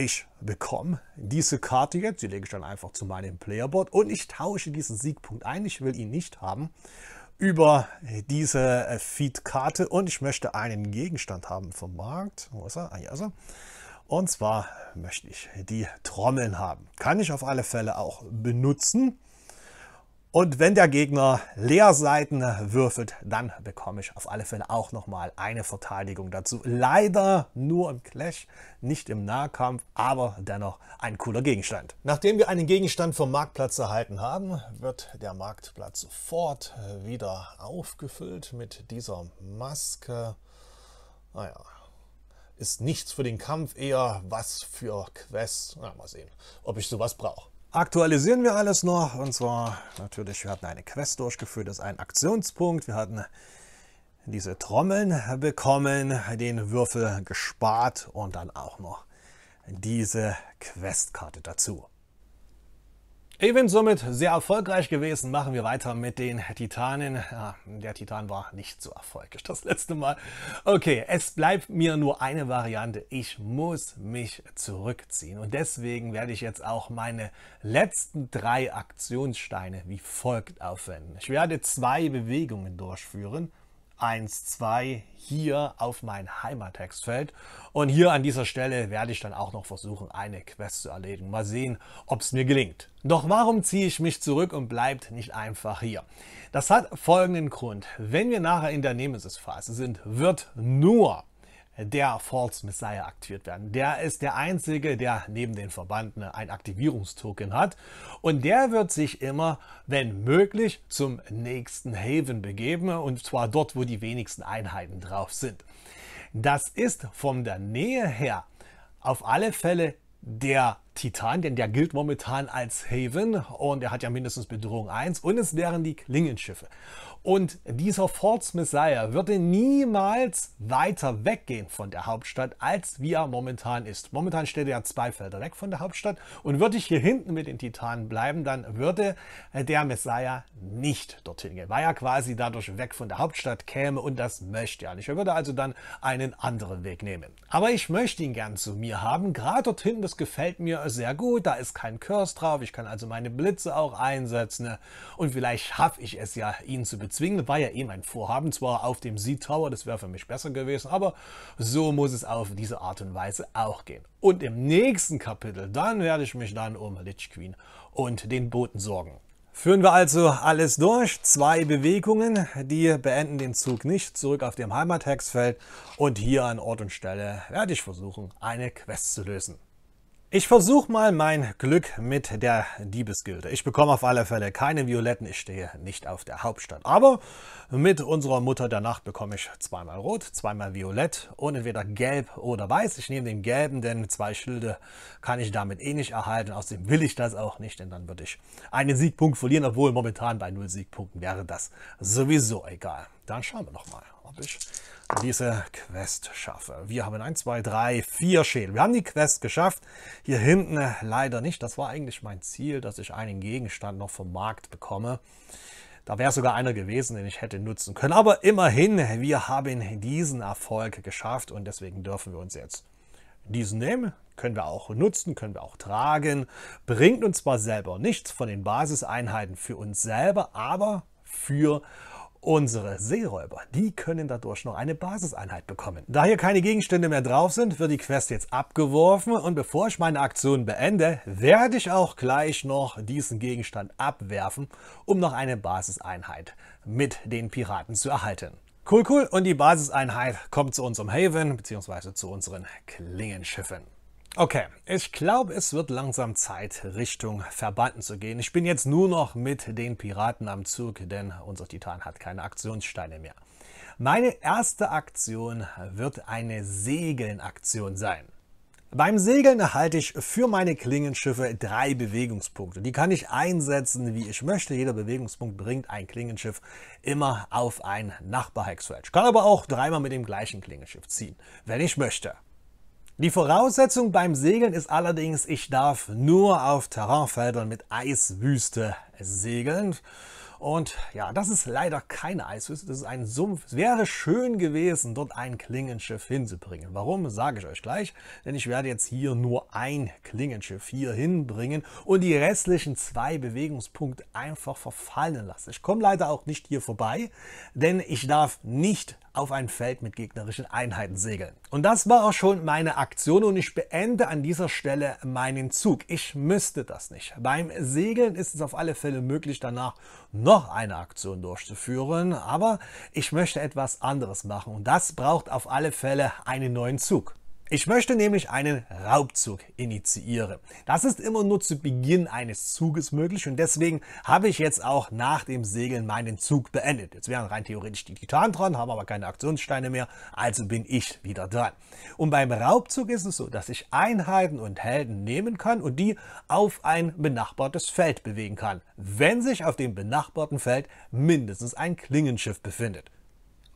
Ich bekomme diese Karte jetzt, die lege ich dann einfach zu meinem Playerboard und ich tausche diesen Siegpunkt ein, ich will ihn nicht haben, über diese äh, Feed-Karte und ich möchte einen Gegenstand haben vom Markt. Wo ist er? Ah, hier ist er. Und zwar möchte ich die Trommeln haben. Kann ich auf alle Fälle auch benutzen. Und wenn der Gegner Leerseiten würfelt, dann bekomme ich auf alle Fälle auch nochmal eine Verteidigung dazu. Leider nur im Clash, nicht im Nahkampf, aber dennoch ein cooler Gegenstand. Nachdem wir einen Gegenstand vom Marktplatz erhalten haben, wird der Marktplatz sofort wieder aufgefüllt mit dieser Maske. Naja, ah ist nichts für den Kampf, eher was für Quests. Na, mal sehen, ob ich sowas brauche aktualisieren wir alles noch. Und zwar natürlich, wir hatten eine Quest durchgeführt, das ist ein Aktionspunkt. Wir hatten diese Trommeln bekommen, den Würfel gespart und dann auch noch diese Questkarte dazu. Ich bin somit sehr erfolgreich gewesen. Machen wir weiter mit den Titanen. Ah, der Titan war nicht so erfolgreich das letzte Mal. Okay, es bleibt mir nur eine Variante. Ich muss mich zurückziehen. Und deswegen werde ich jetzt auch meine letzten drei Aktionssteine wie folgt aufwenden. Ich werde zwei Bewegungen durchführen. 1, 2 hier auf mein Heimattextfeld. Und hier an dieser Stelle werde ich dann auch noch versuchen, eine Quest zu erledigen. Mal sehen, ob es mir gelingt. Doch warum ziehe ich mich zurück und bleibt nicht einfach hier? Das hat folgenden Grund. Wenn wir nachher in der Nemesis-Phase sind, wird nur der False Messiah aktiviert werden. Der ist der Einzige, der neben den Verbanden ein Aktivierungstoken hat. Und der wird sich immer, wenn möglich, zum nächsten Haven begeben. Und zwar dort, wo die wenigsten Einheiten drauf sind. Das ist von der Nähe her auf alle Fälle der Titan, denn der gilt momentan als Haven und er hat ja mindestens Bedrohung 1 und es wären die Klingenschiffe. Und dieser Forts Messiah würde niemals weiter weggehen von der Hauptstadt, als wie er momentan ist. Momentan steht er ja zwei Felder weg von der Hauptstadt. Und würde ich hier hinten mit den Titanen bleiben, dann würde äh, der Messiah nicht dorthin gehen, weil er quasi dadurch weg von der Hauptstadt käme und das möchte er nicht. Er würde also dann einen anderen Weg nehmen. Aber ich möchte ihn gern zu mir haben. Gerade dorthin, das gefällt mir sehr gut. Da ist kein Curse drauf. Ich kann also meine Blitze auch einsetzen. Und vielleicht schaffe ich es ja, ihn zu beziehen zwingend, war ja eh mein Vorhaben, zwar auf dem Sea Tower, das wäre für mich besser gewesen, aber so muss es auf diese Art und Weise auch gehen. Und im nächsten Kapitel, dann werde ich mich dann um Lich Queen und den Boten sorgen. Führen wir also alles durch. Zwei Bewegungen, die beenden den Zug nicht. Zurück auf dem Heimathexfeld und hier an Ort und Stelle werde ich versuchen, eine Quest zu lösen. Ich versuche mal mein Glück mit der Diebesgilde. Ich bekomme auf alle Fälle keine Violetten, ich stehe nicht auf der Hauptstadt. Aber mit unserer Mutter der Nacht bekomme ich zweimal Rot, zweimal Violett und entweder Gelb oder Weiß. Ich nehme den Gelben, denn zwei Schilde kann ich damit eh nicht erhalten. Außerdem will ich das auch nicht, denn dann würde ich einen Siegpunkt verlieren, obwohl momentan bei null Siegpunkten wäre das sowieso egal. Dann schauen wir nochmal, ob ich diese Quest schaffe. Wir haben 1, 2, 3, 4 Schädel. Wir haben die Quest geschafft. Hier hinten äh, leider nicht. Das war eigentlich mein Ziel, dass ich einen Gegenstand noch vom Markt bekomme. Da wäre sogar einer gewesen, den ich hätte nutzen können. Aber immerhin, wir haben diesen Erfolg geschafft und deswegen dürfen wir uns jetzt diesen nehmen. Können wir auch nutzen, können wir auch tragen. Bringt uns zwar selber nichts von den Basiseinheiten für uns selber, aber für Unsere Seeräuber, die können dadurch noch eine Basiseinheit bekommen. Da hier keine Gegenstände mehr drauf sind, wird die Quest jetzt abgeworfen und bevor ich meine Aktion beende, werde ich auch gleich noch diesen Gegenstand abwerfen, um noch eine Basiseinheit mit den Piraten zu erhalten. Cool, cool. Und die Basiseinheit kommt zu unserem Haven bzw. zu unseren Klingenschiffen. Okay, ich glaube, es wird langsam Zeit, Richtung Verbanden zu gehen. Ich bin jetzt nur noch mit den Piraten am Zug, denn unser Titan hat keine Aktionssteine mehr. Meine erste Aktion wird eine Segelnaktion sein. Beim Segeln erhalte ich für meine Klingenschiffe drei Bewegungspunkte. Die kann ich einsetzen, wie ich möchte. Jeder Bewegungspunkt bringt ein Klingenschiff immer auf ein Nachbarhexfeld. Ich kann aber auch dreimal mit dem gleichen Klingenschiff ziehen, wenn ich möchte. Die Voraussetzung beim Segeln ist allerdings, ich darf nur auf Terrainfeldern mit Eiswüste segeln. Und ja, das ist leider keine Eiswüste, das ist ein Sumpf. Es wäre schön gewesen, dort ein Klingenschiff hinzubringen. Warum, sage ich euch gleich, denn ich werde jetzt hier nur ein Klingenschiff hier hinbringen und die restlichen zwei Bewegungspunkte einfach verfallen lassen. Ich komme leider auch nicht hier vorbei, denn ich darf nicht auf ein Feld mit gegnerischen Einheiten segeln. Und das war auch schon meine Aktion und ich beende an dieser Stelle meinen Zug. Ich müsste das nicht. Beim Segeln ist es auf alle Fälle möglich, danach noch eine Aktion durchzuführen, aber ich möchte etwas anderes machen und das braucht auf alle Fälle einen neuen Zug. Ich möchte nämlich einen Raubzug initiieren. Das ist immer nur zu Beginn eines Zuges möglich und deswegen habe ich jetzt auch nach dem Segeln meinen Zug beendet. Jetzt wären rein theoretisch die Titanen dran, haben aber keine Aktionssteine mehr, also bin ich wieder dran. Und beim Raubzug ist es so, dass ich Einheiten und Helden nehmen kann und die auf ein benachbartes Feld bewegen kann, wenn sich auf dem benachbarten Feld mindestens ein Klingenschiff befindet.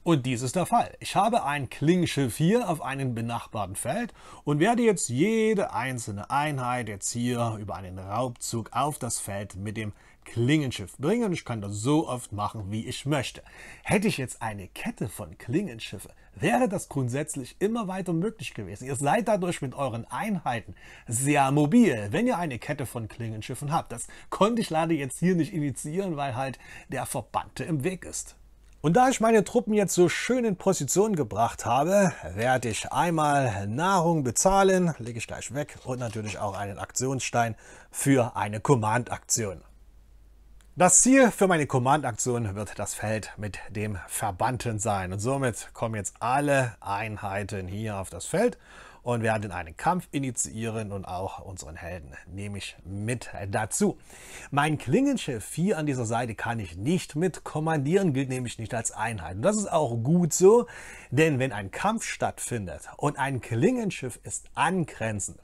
Und dies ist der Fall. Ich habe ein Klingenschiff hier auf einem benachbarten Feld und werde jetzt jede einzelne Einheit jetzt hier über einen Raubzug auf das Feld mit dem Klingenschiff bringen. ich kann das so oft machen, wie ich möchte. Hätte ich jetzt eine Kette von Klingenschiffe, wäre das grundsätzlich immer weiter möglich gewesen. Ihr seid dadurch mit euren Einheiten sehr mobil, wenn ihr eine Kette von Klingenschiffen habt. Das konnte ich leider jetzt hier nicht initiieren, weil halt der Verbannte im Weg ist. Und da ich meine Truppen jetzt so schön in Position gebracht habe, werde ich einmal Nahrung bezahlen, lege ich gleich weg und natürlich auch einen Aktionsstein für eine Command-Aktion. Das Ziel für meine Command-Aktion wird das Feld mit dem Verbannten sein und somit kommen jetzt alle Einheiten hier auf das Feld und werden in einen Kampf initiieren und auch unseren Helden nehme ich mit dazu. Mein Klingenschiff hier an dieser Seite kann ich nicht mit kommandieren, gilt nämlich nicht als Einheit. Und das ist auch gut so, denn wenn ein Kampf stattfindet und ein Klingenschiff ist angrenzend,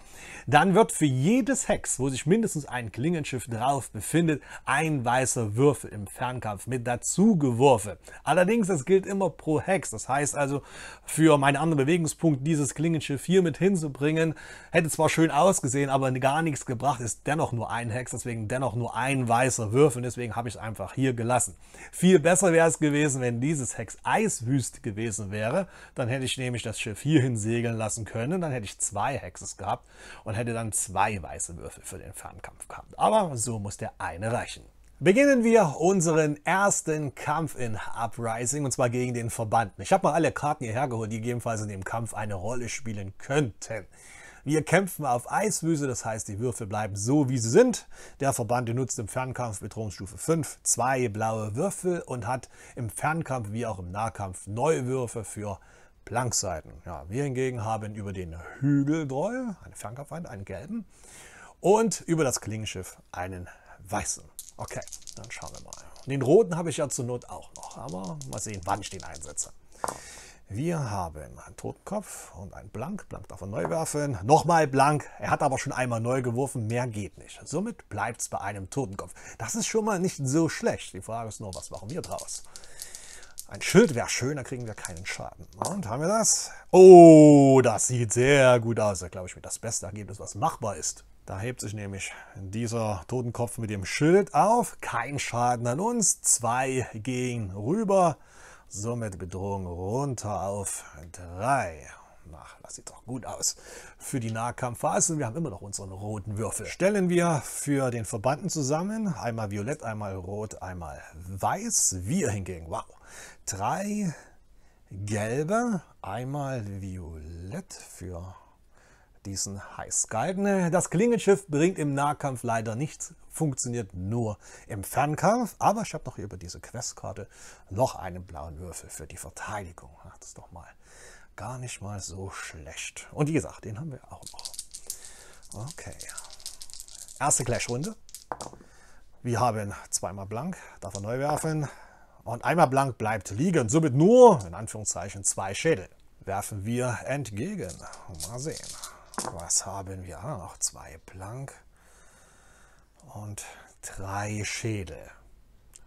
dann wird für jedes Hex, wo sich mindestens ein Klingenschiff drauf befindet, ein weißer Würfel im Fernkampf mit dazu geworfen. Allerdings, das gilt immer pro Hex. Das heißt also, für meine anderen Bewegungspunkt dieses Klingenschiff hier mit mit hinzubringen. Hätte zwar schön ausgesehen, aber gar nichts gebracht, ist dennoch nur ein Hex, deswegen dennoch nur ein weißer Würfel, deswegen habe ich es einfach hier gelassen. Viel besser wäre es gewesen, wenn dieses Hex Eiswüst gewesen wäre, dann hätte ich nämlich das Schiff hierhin segeln lassen können, dann hätte ich zwei Hexes gehabt und hätte dann zwei weiße Würfel für den Fernkampf gehabt. Aber so muss der eine reichen. Beginnen wir unseren ersten Kampf in Uprising und zwar gegen den Verbanden. Ich habe mal alle Karten hierher geholt, die gegebenenfalls in dem Kampf eine Rolle spielen könnten. Wir kämpfen auf Eiswüse, das heißt die Würfel bleiben so wie sie sind. Der Verband nutzt im Fernkampf Bedrohungsstufe 5 zwei blaue Würfel und hat im Fernkampf wie auch im Nahkampf neue Würfe für Plankseiten. Ja, wir hingegen haben über den Hügeldroll, einen Fernkampfwand, einen gelben und über das Klingenschiff einen weißen. Okay, dann schauen wir mal. Den roten habe ich ja zur Not auch noch, aber mal sehen, wann ich den einsetze. Wir haben einen Totenkopf und einen Blank. Blank darf er neu werfen. Nochmal Blank. Er hat aber schon einmal neu geworfen. Mehr geht nicht. Somit bleibt es bei einem Totenkopf. Das ist schon mal nicht so schlecht. Die Frage ist nur, was machen wir draus? Ein Schild wäre schön, da kriegen wir keinen Schaden. Und haben wir das? Oh, das sieht sehr gut aus. Da glaube ich, mit das beste Ergebnis, was machbar ist. Da hebt sich nämlich dieser Totenkopf mit dem Schild auf. Kein Schaden an uns. Zwei gehen rüber. Somit Bedrohung runter auf drei. Ach, das sieht doch gut aus. Für die Nahkampfphase, wir haben immer noch unseren roten Würfel. Stellen wir für den Verbanden zusammen. Einmal violett, einmal rot, einmal weiß. Wir hingegen, wow. Drei gelbe, einmal violett für diesen Highsky. Das Klingenschiff bringt im Nahkampf leider nichts, funktioniert nur im Fernkampf. Aber ich habe noch über diese Questkarte noch einen blauen Würfel für die Verteidigung. Das ist doch mal gar nicht mal so schlecht. Und wie gesagt, den haben wir auch noch. Okay. Erste Clash-Runde. Wir haben zweimal blank, darf er neu werfen. Und einmal blank bleibt liegen, somit nur, in Anführungszeichen, zwei Schädel. Werfen wir entgegen. Mal sehen. Was haben wir? Ah, noch zwei Plank und drei Schädel.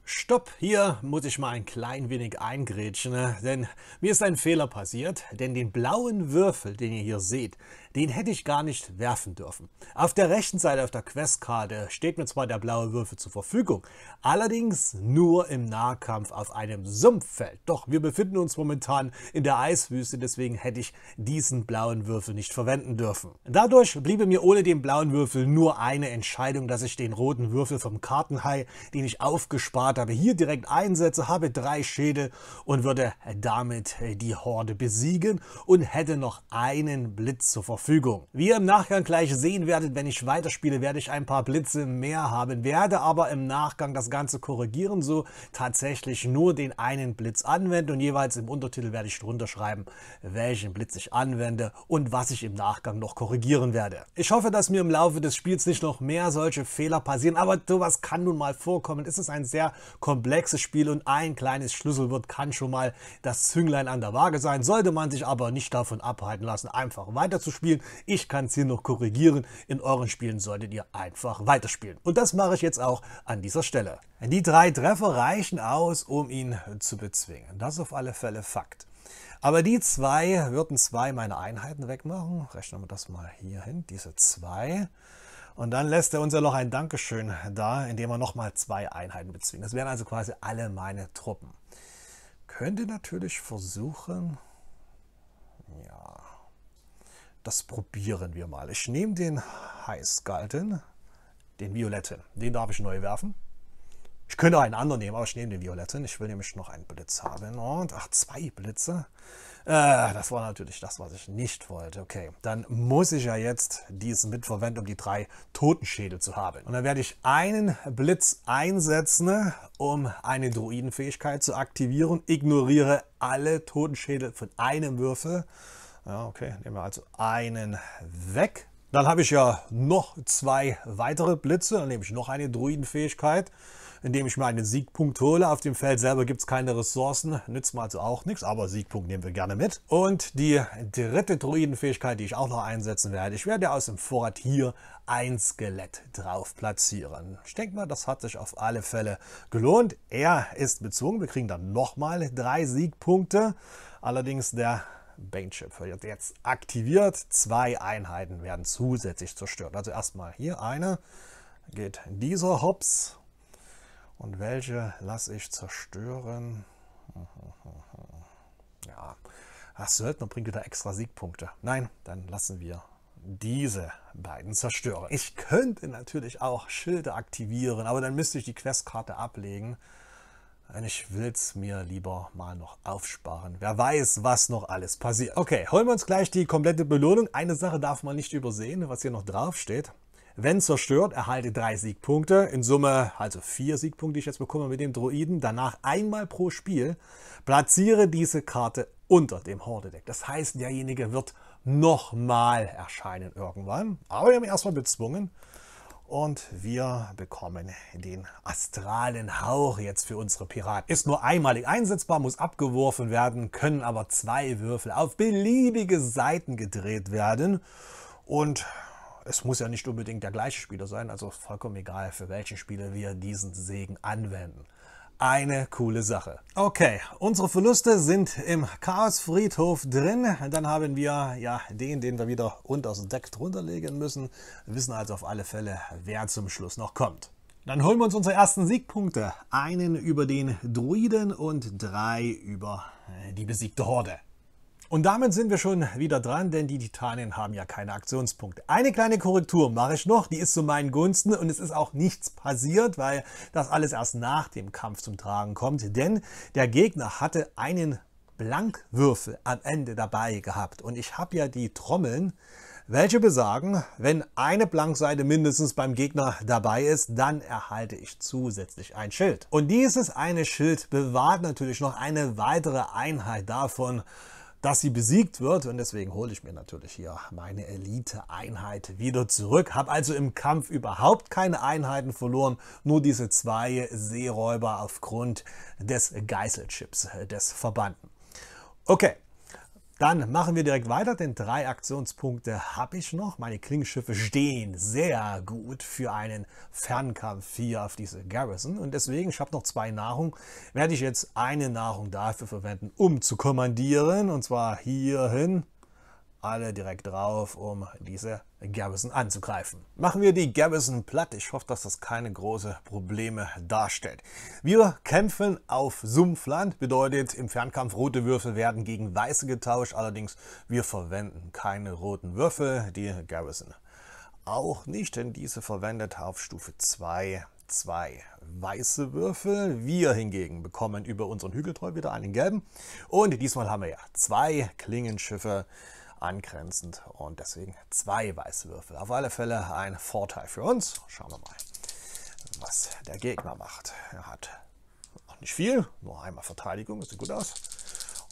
Stopp, hier muss ich mal ein klein wenig eingrätschen, ne? denn mir ist ein Fehler passiert, denn den blauen Würfel, den ihr hier seht, den hätte ich gar nicht werfen dürfen. Auf der rechten Seite auf der Questkarte steht mir zwar der blaue Würfel zur Verfügung, allerdings nur im Nahkampf auf einem Sumpffeld. Doch wir befinden uns momentan in der Eiswüste, deswegen hätte ich diesen blauen Würfel nicht verwenden dürfen. Dadurch bliebe mir ohne den blauen Würfel nur eine Entscheidung, dass ich den roten Würfel vom Kartenhai, den ich aufgespart habe, hier direkt einsetze, habe drei Schädel und würde damit die Horde besiegen und hätte noch einen Blitz zur Verfügung Verfügung. Wie ihr im Nachgang gleich sehen werdet, wenn ich weiterspiele, werde ich ein paar Blitze mehr haben, werde aber im Nachgang das Ganze korrigieren, so tatsächlich nur den einen Blitz anwenden und jeweils im Untertitel werde ich drunter schreiben, welchen Blitz ich anwende und was ich im Nachgang noch korrigieren werde. Ich hoffe, dass mir im Laufe des Spiels nicht noch mehr solche Fehler passieren, aber sowas kann nun mal vorkommen. Es ist ein sehr komplexes Spiel und ein kleines Schlüsselwort kann schon mal das Zünglein an der Waage sein. Sollte man sich aber nicht davon abhalten lassen, einfach weiterzuspielen spielen. Ich kann es hier noch korrigieren. In euren Spielen solltet ihr einfach weiterspielen. Und das mache ich jetzt auch an dieser Stelle. Die drei Treffer reichen aus, um ihn zu bezwingen. Das ist auf alle Fälle Fakt. Aber die zwei würden zwei meiner Einheiten wegmachen. Rechnen wir das mal hier hin, diese zwei. Und dann lässt er uns ja noch ein Dankeschön da, indem er nochmal zwei Einheiten bezwingt. Das wären also quasi alle meine Truppen. Könnte natürlich versuchen, ja, das probieren wir mal. Ich nehme den heißgehalten, den violetten. Den darf ich neu werfen. Ich könnte einen anderen nehmen, aber ich nehme den violetten. Ich will nämlich noch einen Blitz haben. Und, ach, zwei Blitze. Äh, das war natürlich das, was ich nicht wollte. Okay, dann muss ich ja jetzt diesen mitverwenden, um die drei Totenschädel zu haben. Und dann werde ich einen Blitz einsetzen, um eine Druidenfähigkeit zu aktivieren. Ignoriere alle Totenschädel von einem Würfel ja, okay, nehmen wir also einen weg. Dann habe ich ja noch zwei weitere Blitze. Dann nehme ich noch eine Druidenfähigkeit, indem ich mir einen Siegpunkt hole. Auf dem Feld selber gibt es keine Ressourcen, nützt mir also auch nichts, aber Siegpunkt nehmen wir gerne mit. Und die dritte Druidenfähigkeit, die ich auch noch einsetzen werde, ich werde aus dem Vorrat hier ein Skelett drauf platzieren. Ich denke mal, das hat sich auf alle Fälle gelohnt. Er ist bezogen, wir kriegen dann nochmal drei Siegpunkte. Allerdings der bane Baneship wird jetzt aktiviert. Zwei Einheiten werden zusätzlich zerstört. Also erstmal hier eine geht dieser hops. Und welche lasse ich zerstören? Ja, das Söldner bringt wieder extra Siegpunkte. Nein, dann lassen wir diese beiden zerstören. Ich könnte natürlich auch Schilde aktivieren, aber dann müsste ich die Questkarte ablegen. Ich will's mir lieber mal noch aufsparen. Wer weiß, was noch alles passiert. Okay, holen wir uns gleich die komplette Belohnung. Eine Sache darf man nicht übersehen, was hier noch draufsteht. Wenn zerstört, erhalte drei Siegpunkte. In Summe also vier Siegpunkte, die ich jetzt bekomme mit dem Droiden. Danach einmal pro Spiel. Platziere diese Karte unter dem Horde-Deck. Das heißt, derjenige wird nochmal erscheinen irgendwann. Aber wir haben ihn erstmal bezwungen. Und wir bekommen den astralen Hauch jetzt für unsere Piraten. Ist nur einmalig einsetzbar, muss abgeworfen werden, können aber zwei Würfel auf beliebige Seiten gedreht werden. Und es muss ja nicht unbedingt der gleiche Spieler sein, also vollkommen egal, für welchen Spieler wir diesen Segen anwenden eine coole Sache. Okay, unsere Verluste sind im Chaosfriedhof drin. Dann haben wir ja den, den wir wieder unter das Deck drunter legen müssen. Wir wissen also auf alle Fälle, wer zum Schluss noch kommt. Dann holen wir uns unsere ersten Siegpunkte. Einen über den Druiden und drei über äh, die besiegte Horde. Und damit sind wir schon wieder dran, denn die Titanien haben ja keine Aktionspunkte. Eine kleine Korrektur mache ich noch, die ist zu meinen Gunsten und es ist auch nichts passiert, weil das alles erst nach dem Kampf zum Tragen kommt, denn der Gegner hatte einen Blankwürfel am Ende dabei gehabt und ich habe ja die Trommeln, welche besagen, wenn eine Blankseite mindestens beim Gegner dabei ist, dann erhalte ich zusätzlich ein Schild. Und dieses eine Schild bewahrt natürlich noch eine weitere Einheit davon, dass sie besiegt wird. Und deswegen hole ich mir natürlich hier meine Elite-Einheit wieder zurück. Habe also im Kampf überhaupt keine Einheiten verloren, nur diese zwei Seeräuber aufgrund des Geißelchips äh, des Verbannten. Okay, dann machen wir direkt weiter, denn drei Aktionspunkte habe ich noch. Meine Klingenschiffe stehen sehr gut für einen Fernkampf hier auf diese Garrison. Und deswegen, ich habe noch zwei Nahrung, werde ich jetzt eine Nahrung dafür verwenden, um zu kommandieren. Und zwar hierhin alle direkt drauf, um diese Garrison anzugreifen. Machen wir die Garrison platt. Ich hoffe, dass das keine großen Probleme darstellt. Wir kämpfen auf Sumpfland, bedeutet im Fernkampf rote Würfel werden gegen weiße getauscht. Allerdings, wir verwenden keine roten Würfel, die Garrison auch nicht, denn diese verwendet auf Stufe 2 zwei weiße Würfel. Wir hingegen bekommen über unseren Hügeltreu wieder einen gelben. Und diesmal haben wir ja zwei Klingenschiffe angrenzend und deswegen zwei weiße Würfel. Auf alle Fälle ein Vorteil für uns. Schauen wir mal, was der Gegner macht. Er hat auch nicht viel, nur einmal Verteidigung, das sieht gut aus.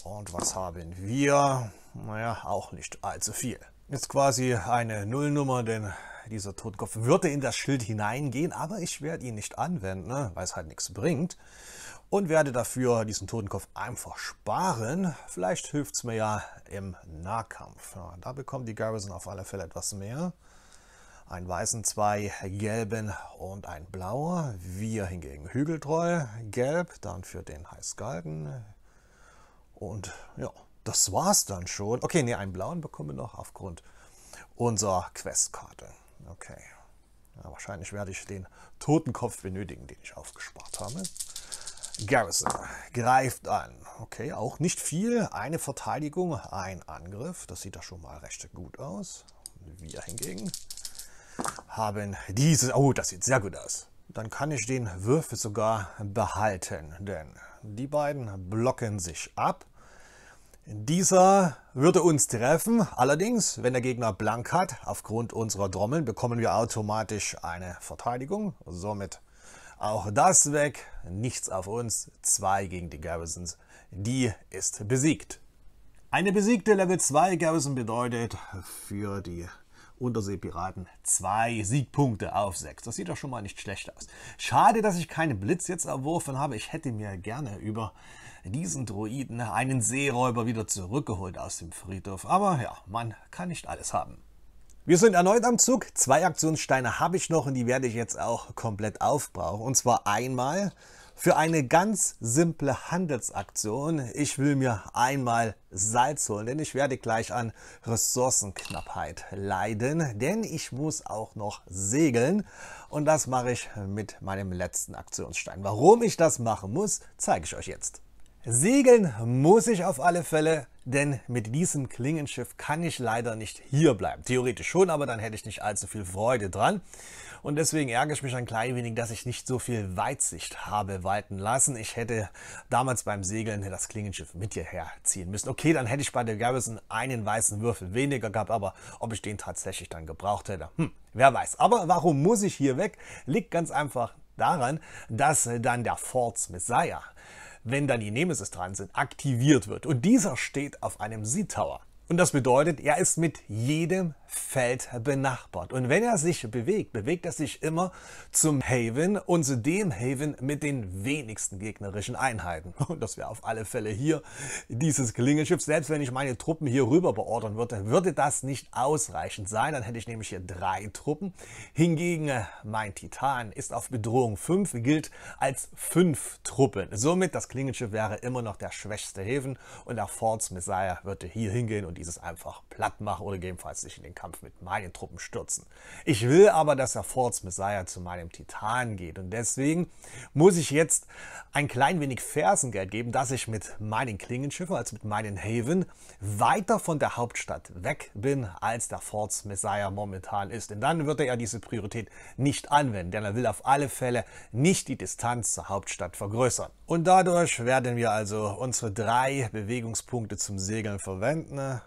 Und was haben wir? Naja, auch nicht allzu viel. Ist quasi eine Nullnummer, denn dieser Totenkopf würde in das Schild hineingehen, aber ich werde ihn nicht anwenden, ne, weil es halt nichts bringt und werde dafür diesen Totenkopf einfach sparen. Vielleicht hilft es mir ja im Nahkampf. Ja, da bekommt die Garrison auf alle Fälle etwas mehr. Einen weißen, zwei gelben und ein blauer. Wir hingegen Hügeltroll, gelb, dann für den Heißgalgen. Und ja, das war's dann schon. Okay, ne, einen blauen bekommen wir noch aufgrund unserer Questkarte. Okay, ja, wahrscheinlich werde ich den Totenkopf benötigen, den ich aufgespart habe. Garrison greift an. Okay, auch nicht viel. Eine Verteidigung, ein Angriff. Das sieht doch schon mal recht gut aus. Wir hingegen haben dieses. Oh, das sieht sehr gut aus. Dann kann ich den Würfel sogar behalten, denn die beiden blocken sich ab. Dieser würde uns treffen. Allerdings, wenn der Gegner blank hat, aufgrund unserer Drommeln, bekommen wir automatisch eine Verteidigung. Somit auch das weg, nichts auf uns, Zwei gegen die Garrisons, die ist besiegt. Eine besiegte Level 2 Garrison bedeutet für die Unterseepiraten zwei Siegpunkte auf sechs. Das sieht doch schon mal nicht schlecht aus. Schade, dass ich keinen Blitz jetzt erworfen habe. Ich hätte mir gerne über diesen Droiden einen Seeräuber wieder zurückgeholt aus dem Friedhof. Aber ja, man kann nicht alles haben. Wir sind erneut am Zug. Zwei Aktionssteine habe ich noch und die werde ich jetzt auch komplett aufbrauchen. Und zwar einmal für eine ganz simple Handelsaktion. Ich will mir einmal Salz holen, denn ich werde gleich an Ressourcenknappheit leiden, denn ich muss auch noch segeln und das mache ich mit meinem letzten Aktionsstein. Warum ich das machen muss, zeige ich euch jetzt. Segeln muss ich auf alle Fälle, denn mit diesem Klingenschiff kann ich leider nicht hier bleiben. Theoretisch schon, aber dann hätte ich nicht allzu viel Freude dran. Und deswegen ärgere ich mich ein klein wenig, dass ich nicht so viel Weitsicht habe walten lassen. Ich hätte damals beim Segeln das Klingenschiff mit hierher ziehen müssen. Okay, dann hätte ich bei der Garrison einen weißen Würfel weniger gehabt, aber ob ich den tatsächlich dann gebraucht hätte, hm, wer weiß. Aber warum muss ich hier weg? Liegt ganz einfach daran, dass dann der Forts Messiah wenn dann die Nemesis dran sind, aktiviert wird. Und dieser steht auf einem Sea Tower. Und das bedeutet, er ist mit jedem Feld benachbart. Und wenn er sich bewegt, bewegt er sich immer zum Haven und zu dem Haven mit den wenigsten gegnerischen Einheiten. Und das wäre auf alle Fälle hier dieses Klingelschiff. Selbst wenn ich meine Truppen hier rüber beordern würde, würde das nicht ausreichend sein. Dann hätte ich nämlich hier drei Truppen. Hingegen äh, mein Titan ist auf Bedrohung 5, gilt als 5 Truppen. Somit das Klingelschiff wäre immer noch der schwächste Haven und der Forts Messiah würde hier hingehen und dieses einfach platt machen oder gegebenenfalls sich in den Kampf mit meinen Truppen stürzen. Ich will aber, dass der Forts Messiah zu meinem Titan geht und deswegen muss ich jetzt ein klein wenig Fersengeld geben, dass ich mit meinen Klingenschiffen, also mit meinen Haven, weiter von der Hauptstadt weg bin, als der Forts Messiah momentan ist. Denn dann würde er diese Priorität nicht anwenden, denn er will auf alle Fälle nicht die Distanz zur Hauptstadt vergrößern. Und dadurch werden wir also unsere drei Bewegungspunkte zum Segeln verwenden.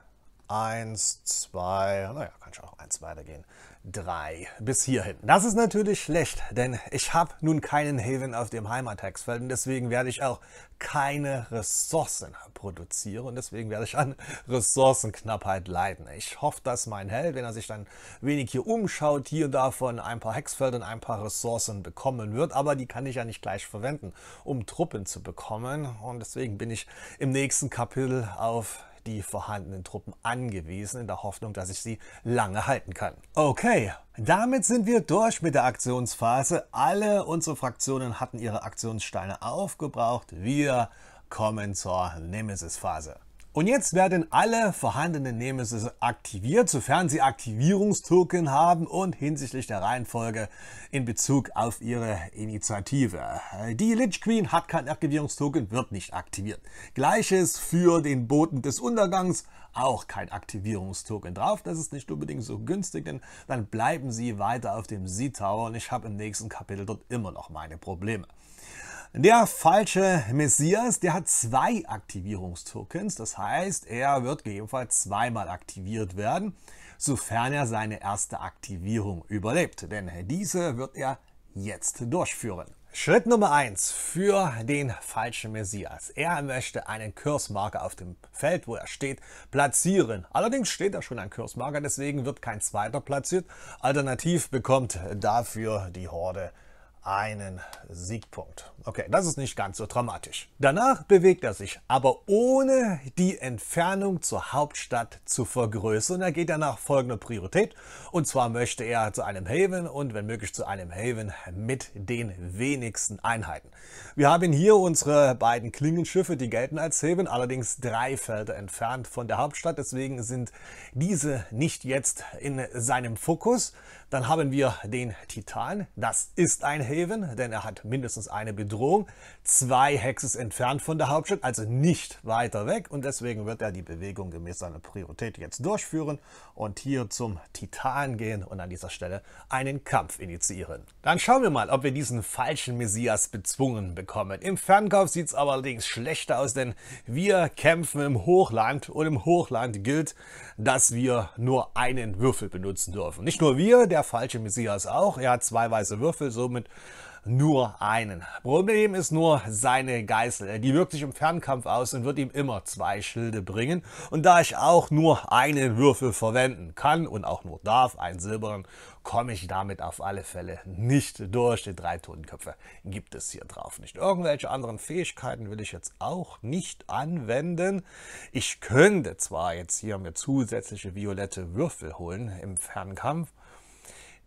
Eins, zwei, naja, kann schon auch eins weitergehen. Drei bis hierhin. Das ist natürlich schlecht, denn ich habe nun keinen Haven auf dem Heimatextfeld und deswegen werde ich auch keine Ressourcen produzieren und deswegen werde ich an Ressourcenknappheit leiden. Ich hoffe, dass mein Held, wenn er sich dann wenig hier umschaut, hier und davon ein paar Hexfelder und ein paar Ressourcen bekommen wird, aber die kann ich ja nicht gleich verwenden, um Truppen zu bekommen und deswegen bin ich im nächsten Kapitel auf die vorhandenen Truppen angewiesen, in der Hoffnung, dass ich sie lange halten kann. Okay, damit sind wir durch mit der Aktionsphase. Alle unsere Fraktionen hatten ihre Aktionssteine aufgebraucht. Wir kommen zur Nemesis-Phase. Und jetzt werden alle vorhandenen Nemesis aktiviert, sofern sie Aktivierungstoken haben und hinsichtlich der Reihenfolge in Bezug auf ihre Initiative. Die Lich Queen hat kein Aktivierungstoken, wird nicht aktiviert. Gleiches für den Boten des Untergangs, auch kein Aktivierungstoken drauf. Das ist nicht unbedingt so günstig, denn dann bleiben sie weiter auf dem Sea Tower und ich habe im nächsten Kapitel dort immer noch meine Probleme. Der falsche Messias, der hat zwei Aktivierungstokens, das heißt, er wird gegebenenfalls zweimal aktiviert werden, sofern er seine erste Aktivierung überlebt, denn diese wird er jetzt durchführen. Schritt Nummer 1 für den falschen Messias. Er möchte einen Kursmarker auf dem Feld, wo er steht, platzieren. Allerdings steht da schon ein Kursmarker, deswegen wird kein zweiter platziert. Alternativ bekommt dafür die Horde einen Siegpunkt. Okay, das ist nicht ganz so dramatisch. Danach bewegt er sich, aber ohne die Entfernung zur Hauptstadt zu vergrößern. Er geht danach folgender Priorität. Und zwar möchte er zu einem Haven und wenn möglich zu einem Haven mit den wenigsten Einheiten. Wir haben hier unsere beiden Klingenschiffe, die gelten als Haven, allerdings drei Felder entfernt von der Hauptstadt. Deswegen sind diese nicht jetzt in seinem Fokus. Dann haben wir den Titan. Das ist ein Haven, denn er hat mindestens eine Bedrohung. Zwei Hexes entfernt von der Hauptstadt, also nicht weiter weg. Und deswegen wird er die Bewegung gemäß seiner Priorität jetzt durchführen und hier zum Titan gehen und an dieser Stelle einen Kampf initiieren. Dann schauen wir mal, ob wir diesen falschen Messias bezwungen bekommen. Im Fernkauf sieht es allerdings schlechter aus, denn wir kämpfen im Hochland und im Hochland gilt, dass wir nur einen Würfel benutzen dürfen. Nicht nur wir, der der falsche Messias auch. Er hat zwei weiße Würfel, somit nur einen. Problem ist nur seine Geißel. Äh, die wirkt sich im Fernkampf aus und wird ihm immer zwei Schilde bringen. Und da ich auch nur einen Würfel verwenden kann und auch nur darf, einen silbernen, komme ich damit auf alle Fälle nicht durch. Die drei Totenköpfe gibt es hier drauf nicht. Irgendwelche anderen Fähigkeiten will ich jetzt auch nicht anwenden. Ich könnte zwar jetzt hier mir zusätzliche violette Würfel holen im Fernkampf,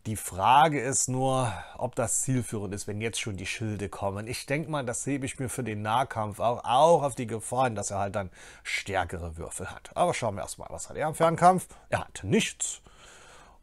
die Frage ist nur, ob das zielführend ist, wenn jetzt schon die Schilde kommen. Ich denke mal, das hebe ich mir für den Nahkampf auch, auch auf die Gefahren, dass er halt dann stärkere Würfel hat. Aber schauen wir erstmal, was hat er im Fernkampf? Er hat nichts.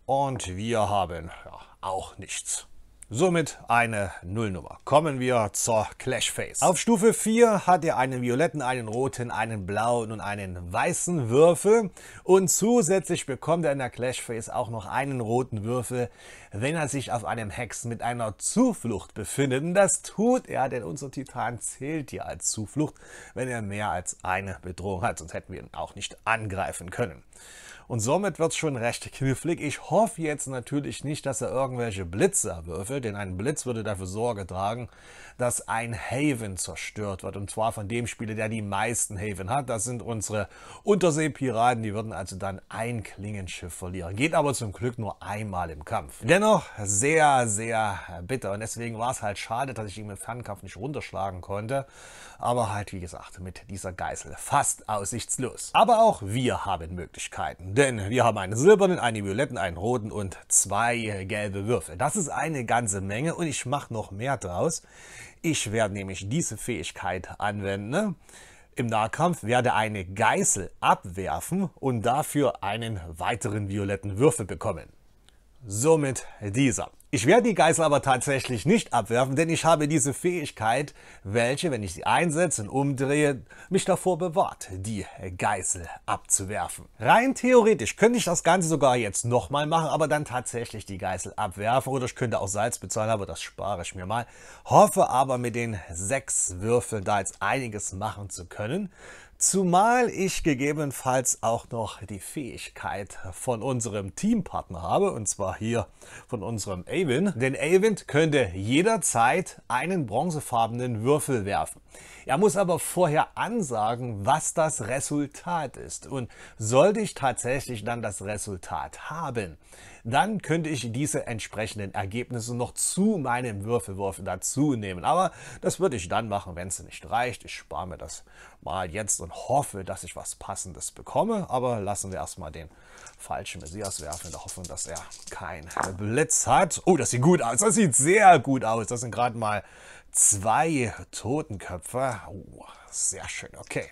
Und wir haben ja, auch nichts. Somit eine Nullnummer. Kommen wir zur Clash Clashface. Auf Stufe 4 hat er einen violetten, einen roten, einen blauen und einen weißen Würfel. Und zusätzlich bekommt er in der Clash Clashface auch noch einen roten Würfel, wenn er sich auf einem Hex mit einer Zuflucht befindet. Und das tut er, denn unser Titan zählt ja als Zuflucht, wenn er mehr als eine Bedrohung hat. Sonst hätten wir ihn auch nicht angreifen können. Und somit wird es schon recht knifflig. Ich hoffe jetzt natürlich nicht, dass er irgendwelche Blitze würfelt, denn ein Blitz würde dafür Sorge tragen, dass ein Haven zerstört wird. Und zwar von dem Spieler, der die meisten Haven hat. Das sind unsere Unterseepiraten. Die würden also dann ein Klingenschiff verlieren. Geht aber zum Glück nur einmal im Kampf. Dennoch sehr, sehr bitter. Und deswegen war es halt schade, dass ich ihn im Fernkampf nicht runterschlagen konnte. Aber halt, wie gesagt, mit dieser Geißel fast aussichtslos. Aber auch wir haben Möglichkeiten denn wir haben einen silbernen, einen violetten, einen roten und zwei äh, gelbe Würfel. Das ist eine ganze Menge und ich mache noch mehr draus. Ich werde nämlich diese Fähigkeit anwenden. Ne? Im Nahkampf werde eine Geißel abwerfen und dafür einen weiteren violetten Würfel bekommen. Somit dieser. Ich werde die Geißel aber tatsächlich nicht abwerfen, denn ich habe diese Fähigkeit, welche, wenn ich sie einsetze und umdrehe, mich davor bewahrt, die Geißel abzuwerfen. Rein theoretisch könnte ich das Ganze sogar jetzt nochmal machen, aber dann tatsächlich die Geißel abwerfen oder ich könnte auch Salz bezahlen, aber das spare ich mir mal. Hoffe aber mit den sechs Würfeln da jetzt einiges machen zu können. Zumal ich gegebenenfalls auch noch die Fähigkeit von unserem Teampartner habe, und zwar hier von unserem Avin. Denn Avin könnte jederzeit einen bronzefarbenen Würfel werfen. Er muss aber vorher ansagen, was das Resultat ist. Und sollte ich tatsächlich dann das Resultat haben, dann könnte ich diese entsprechenden Ergebnisse noch zu meinem Würfelwurf dazu nehmen. Aber das würde ich dann machen, wenn es nicht reicht. Ich spare mir das mal jetzt und hoffe, dass ich was Passendes bekomme. Aber lassen wir erstmal den falschen Messias werfen in der Hoffnung, dass er keinen Blitz hat. Oh, das sieht gut aus. Das sieht sehr gut aus. Das sind gerade mal zwei Totenköpfe. Oh, sehr schön. Okay.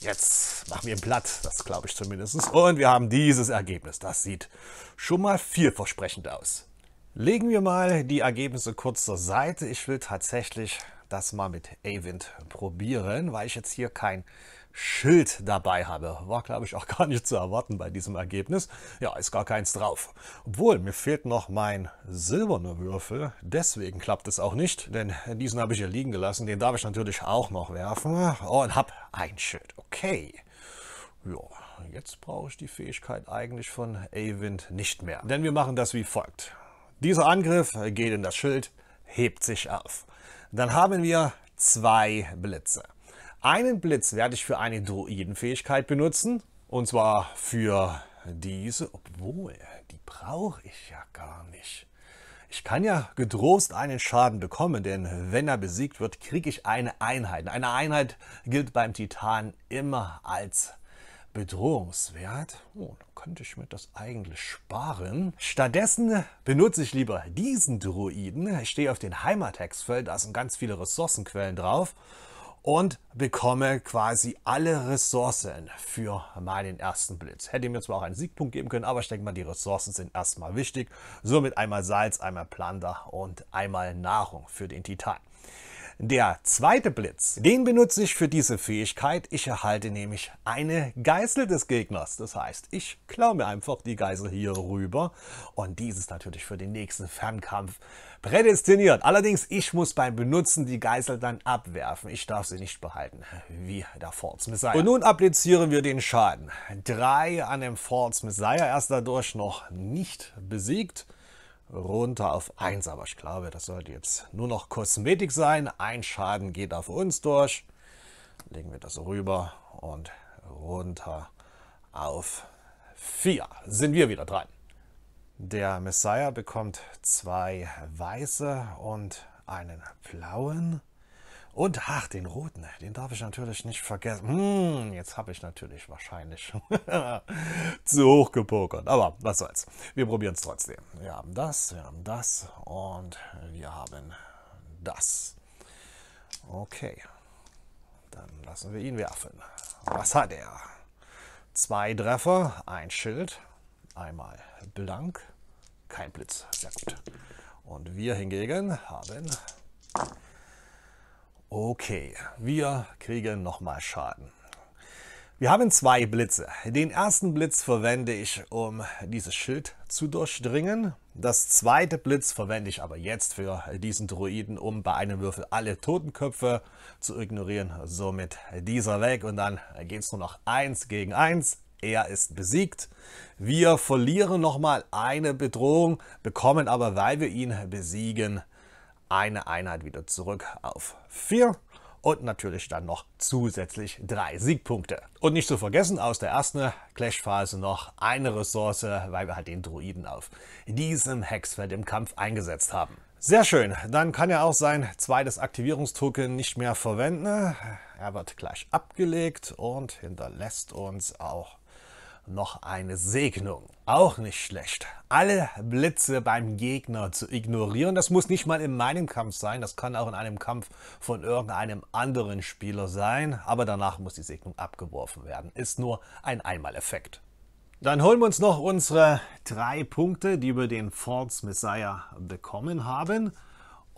Jetzt machen wir ihn platt, das glaube ich zumindest. Und wir haben dieses Ergebnis. Das sieht schon mal vielversprechend aus. Legen wir mal die Ergebnisse kurz zur Seite. Ich will tatsächlich das mal mit Avent probieren, weil ich jetzt hier kein Schild dabei habe. War, glaube ich, auch gar nicht zu erwarten bei diesem Ergebnis. Ja, ist gar keins drauf. Obwohl, mir fehlt noch mein silberner Würfel. Deswegen klappt es auch nicht, denn diesen habe ich hier liegen gelassen. Den darf ich natürlich auch noch werfen. Oh, und habe ein Schild. Okay. Ja, jetzt brauche ich die Fähigkeit eigentlich von Avind nicht mehr. Denn wir machen das wie folgt. Dieser Angriff geht in das Schild, hebt sich auf. Dann haben wir zwei Blitze. Einen Blitz werde ich für eine Druidenfähigkeit benutzen. Und zwar für diese, obwohl, die brauche ich ja gar nicht. Ich kann ja getrost einen Schaden bekommen, denn wenn er besiegt wird, kriege ich eine Einheit. Eine Einheit gilt beim Titan immer als bedrohungswert. Oh, da könnte ich mir das eigentlich sparen. Stattdessen benutze ich lieber diesen Druiden. Ich stehe auf den Heimathexfeld, da sind ganz viele Ressourcenquellen drauf und bekomme quasi alle Ressourcen für meinen ersten Blitz. Hätte mir zwar auch einen Siegpunkt geben können, aber ich denke mal, die Ressourcen sind erstmal wichtig. Somit einmal Salz, einmal Plunder und einmal Nahrung für den Titan. Der zweite Blitz, den benutze ich für diese Fähigkeit. Ich erhalte nämlich eine Geißel des Gegners. Das heißt, ich klaue mir einfach die Geißel hier rüber. Und dies ist natürlich für den nächsten Fernkampf prädestiniert. Allerdings, ich muss beim Benutzen die Geißel dann abwerfen. Ich darf sie nicht behalten, wie der Forts Messiah. Und nun applizieren wir den Schaden. Drei an dem Forts Messiah. Er ist dadurch noch nicht besiegt runter auf 1, aber ich glaube, das sollte jetzt nur noch Kosmetik sein. Ein Schaden geht auf uns durch. Legen wir das rüber und runter auf 4. Sind wir wieder dran. Der Messiah bekommt zwei weiße und einen blauen. Und ach, den roten, den darf ich natürlich nicht vergessen. Hm, jetzt habe ich natürlich wahrscheinlich zu hoch gepokert. Aber was soll's. Wir probieren es trotzdem. Wir haben das, wir haben das und wir haben das. Okay. Dann lassen wir ihn werfen. Was hat er? Zwei Treffer, ein Schild, einmal blank, kein Blitz. Sehr gut. Und wir hingegen haben Okay, wir kriegen nochmal Schaden. Wir haben zwei Blitze. Den ersten Blitz verwende ich, um dieses Schild zu durchdringen. Das zweite Blitz verwende ich aber jetzt für diesen Droiden, um bei einem Würfel alle Totenköpfe zu ignorieren. Somit dieser weg und dann geht es nur noch eins gegen eins. Er ist besiegt. Wir verlieren nochmal eine Bedrohung, bekommen aber, weil wir ihn besiegen, eine Einheit wieder zurück auf 4 und natürlich dann noch zusätzlich drei Siegpunkte. Und nicht zu vergessen aus der ersten Clash-Phase noch eine Ressource, weil wir halt den Druiden auf diesem Hexfeld im Kampf eingesetzt haben. Sehr schön, dann kann er auch sein zweites Aktivierungstoken nicht mehr verwenden. Er wird gleich abgelegt und hinterlässt uns auch noch eine Segnung. Auch nicht schlecht. Alle Blitze beim Gegner zu ignorieren, das muss nicht mal in meinem Kampf sein, das kann auch in einem Kampf von irgendeinem anderen Spieler sein, aber danach muss die Segnung abgeworfen werden. Ist nur ein Einmaleffekt. Dann holen wir uns noch unsere drei Punkte, die wir den Force Messiah bekommen haben.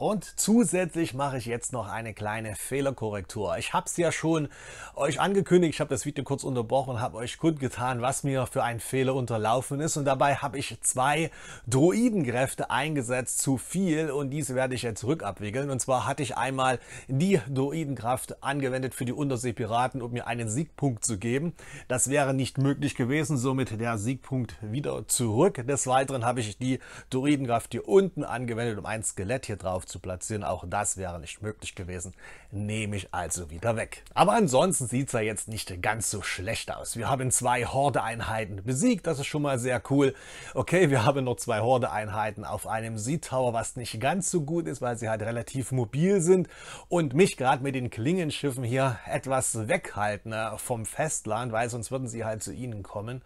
Und zusätzlich mache ich jetzt noch eine kleine Fehlerkorrektur. Ich habe es ja schon euch angekündigt, ich habe das Video kurz unterbrochen und habe euch kundgetan, was mir für einen Fehler unterlaufen ist. Und dabei habe ich zwei Droidenkräfte eingesetzt zu viel und diese werde ich jetzt rückabwickeln. Und zwar hatte ich einmal die Droidenkraft angewendet für die Unterseepiraten, um mir einen Siegpunkt zu geben. Das wäre nicht möglich gewesen, somit der Siegpunkt wieder zurück. Des Weiteren habe ich die Droidenkraft hier unten angewendet, um ein Skelett hier drauf zu zu platzieren. Auch das wäre nicht möglich gewesen, nehme ich also wieder weg. Aber ansonsten sieht es ja jetzt nicht ganz so schlecht aus. Wir haben zwei Horde-Einheiten besiegt, das ist schon mal sehr cool. Okay, wir haben noch zwei Horde-Einheiten auf einem Sea-Tower, was nicht ganz so gut ist, weil sie halt relativ mobil sind und mich gerade mit den Klingenschiffen hier etwas weghalten äh, vom Festland, weil sonst würden sie halt zu ihnen kommen.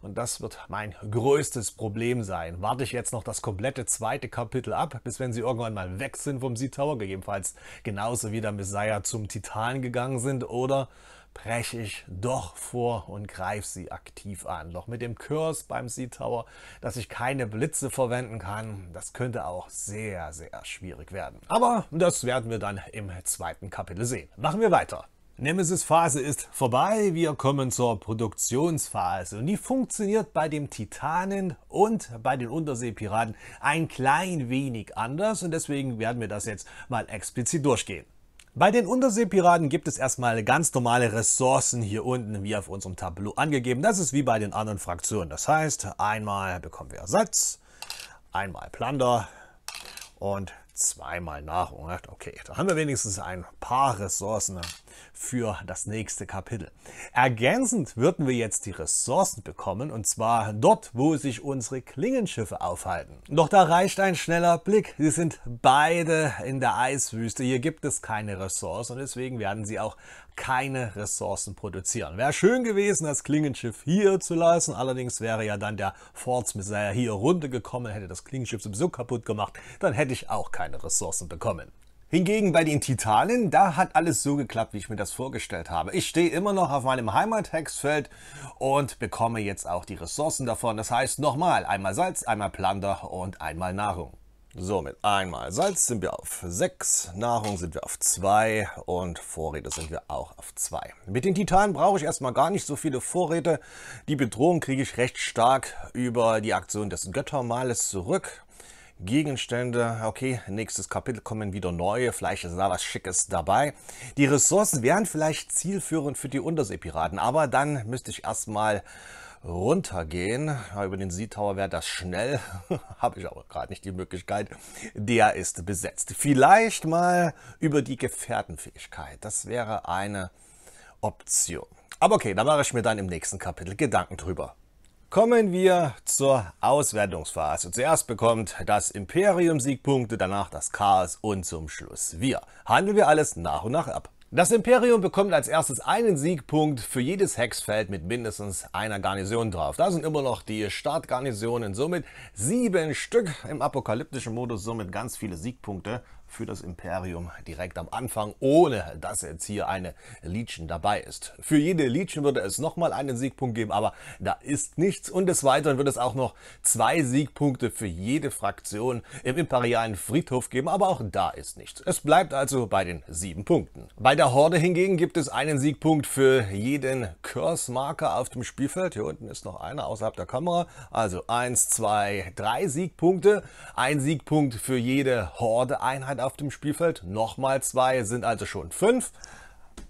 Und das wird mein größtes Problem sein. Warte ich jetzt noch das komplette zweite Kapitel ab, bis wenn sie irgendwann mal weg sind vom Sea-Tower, gegebenenfalls genauso wieder mit Jesaja zum Titan gegangen sind oder breche ich doch vor und greife sie aktiv an. Doch mit dem Curse beim Sea Tower, dass ich keine Blitze verwenden kann, das könnte auch sehr, sehr schwierig werden. Aber das werden wir dann im zweiten Kapitel sehen. Machen wir weiter. Nemesis-Phase ist vorbei, wir kommen zur Produktionsphase und die funktioniert bei dem Titanen und bei den Unterseepiraten ein klein wenig anders und deswegen werden wir das jetzt mal explizit durchgehen. Bei den Unterseepiraten gibt es erstmal ganz normale Ressourcen hier unten, wie auf unserem Tableau angegeben. Das ist wie bei den anderen Fraktionen. Das heißt, einmal bekommen wir Ersatz, einmal Plunder und zweimal nach und sagt, okay, da haben wir wenigstens ein paar Ressourcen für das nächste Kapitel. Ergänzend würden wir jetzt die Ressourcen bekommen und zwar dort, wo sich unsere Klingenschiffe aufhalten. Doch da reicht ein schneller Blick. Sie sind beide in der Eiswüste. Hier gibt es keine Ressourcen und deswegen werden sie auch keine Ressourcen produzieren. Wäre schön gewesen, das Klingenschiff hier zu lassen, allerdings wäre ja dann der Forts hier runtergekommen, hätte das Klingenschiff sowieso kaputt gemacht, dann hätte ich auch keine Ressourcen bekommen. Hingegen bei den Titanen, da hat alles so geklappt, wie ich mir das vorgestellt habe. Ich stehe immer noch auf meinem Heimathexfeld und bekomme jetzt auch die Ressourcen davon. Das heißt nochmal, einmal Salz, einmal Plunder und einmal Nahrung. So, mit einmal Salz sind wir auf 6, Nahrung sind wir auf 2 und Vorräte sind wir auch auf 2. Mit den Titanen brauche ich erstmal gar nicht so viele Vorräte. Die Bedrohung kriege ich recht stark über die Aktion des Göttermales zurück. Gegenstände, okay, nächstes Kapitel kommen wieder neue, vielleicht ist da was Schickes dabei. Die Ressourcen wären vielleicht zielführend für die Unterseepiraten, aber dann müsste ich erstmal runtergehen. über den Seetower wäre das schnell. Habe ich aber gerade nicht die Möglichkeit. Der ist besetzt. Vielleicht mal über die Gefährtenfähigkeit. Das wäre eine Option. Aber okay, da mache ich mir dann im nächsten Kapitel Gedanken drüber. Kommen wir zur Auswertungsphase. Zuerst bekommt das Imperium Siegpunkte, danach das Chaos und zum Schluss wir. Handeln wir alles nach und nach ab. Das Imperium bekommt als erstes einen Siegpunkt für jedes Hexfeld mit mindestens einer Garnison drauf. Da sind immer noch die Startgarnisonen, somit sieben Stück im apokalyptischen Modus, somit ganz viele Siegpunkte für das Imperium direkt am Anfang, ohne dass jetzt hier eine Legion dabei ist. Für jede Legion würde es nochmal einen Siegpunkt geben, aber da ist nichts. Und des Weiteren wird es auch noch zwei Siegpunkte für jede Fraktion im imperialen Friedhof geben, aber auch da ist nichts. Es bleibt also bei den sieben Punkten. Bei der Horde hingegen gibt es einen Siegpunkt für jeden Curse-Marker auf dem Spielfeld. Hier unten ist noch einer außerhalb der Kamera. Also eins, zwei, drei Siegpunkte. Ein Siegpunkt für jede Horde-Einheit Einheit auf dem Spielfeld. Nochmal zwei sind also schon fünf.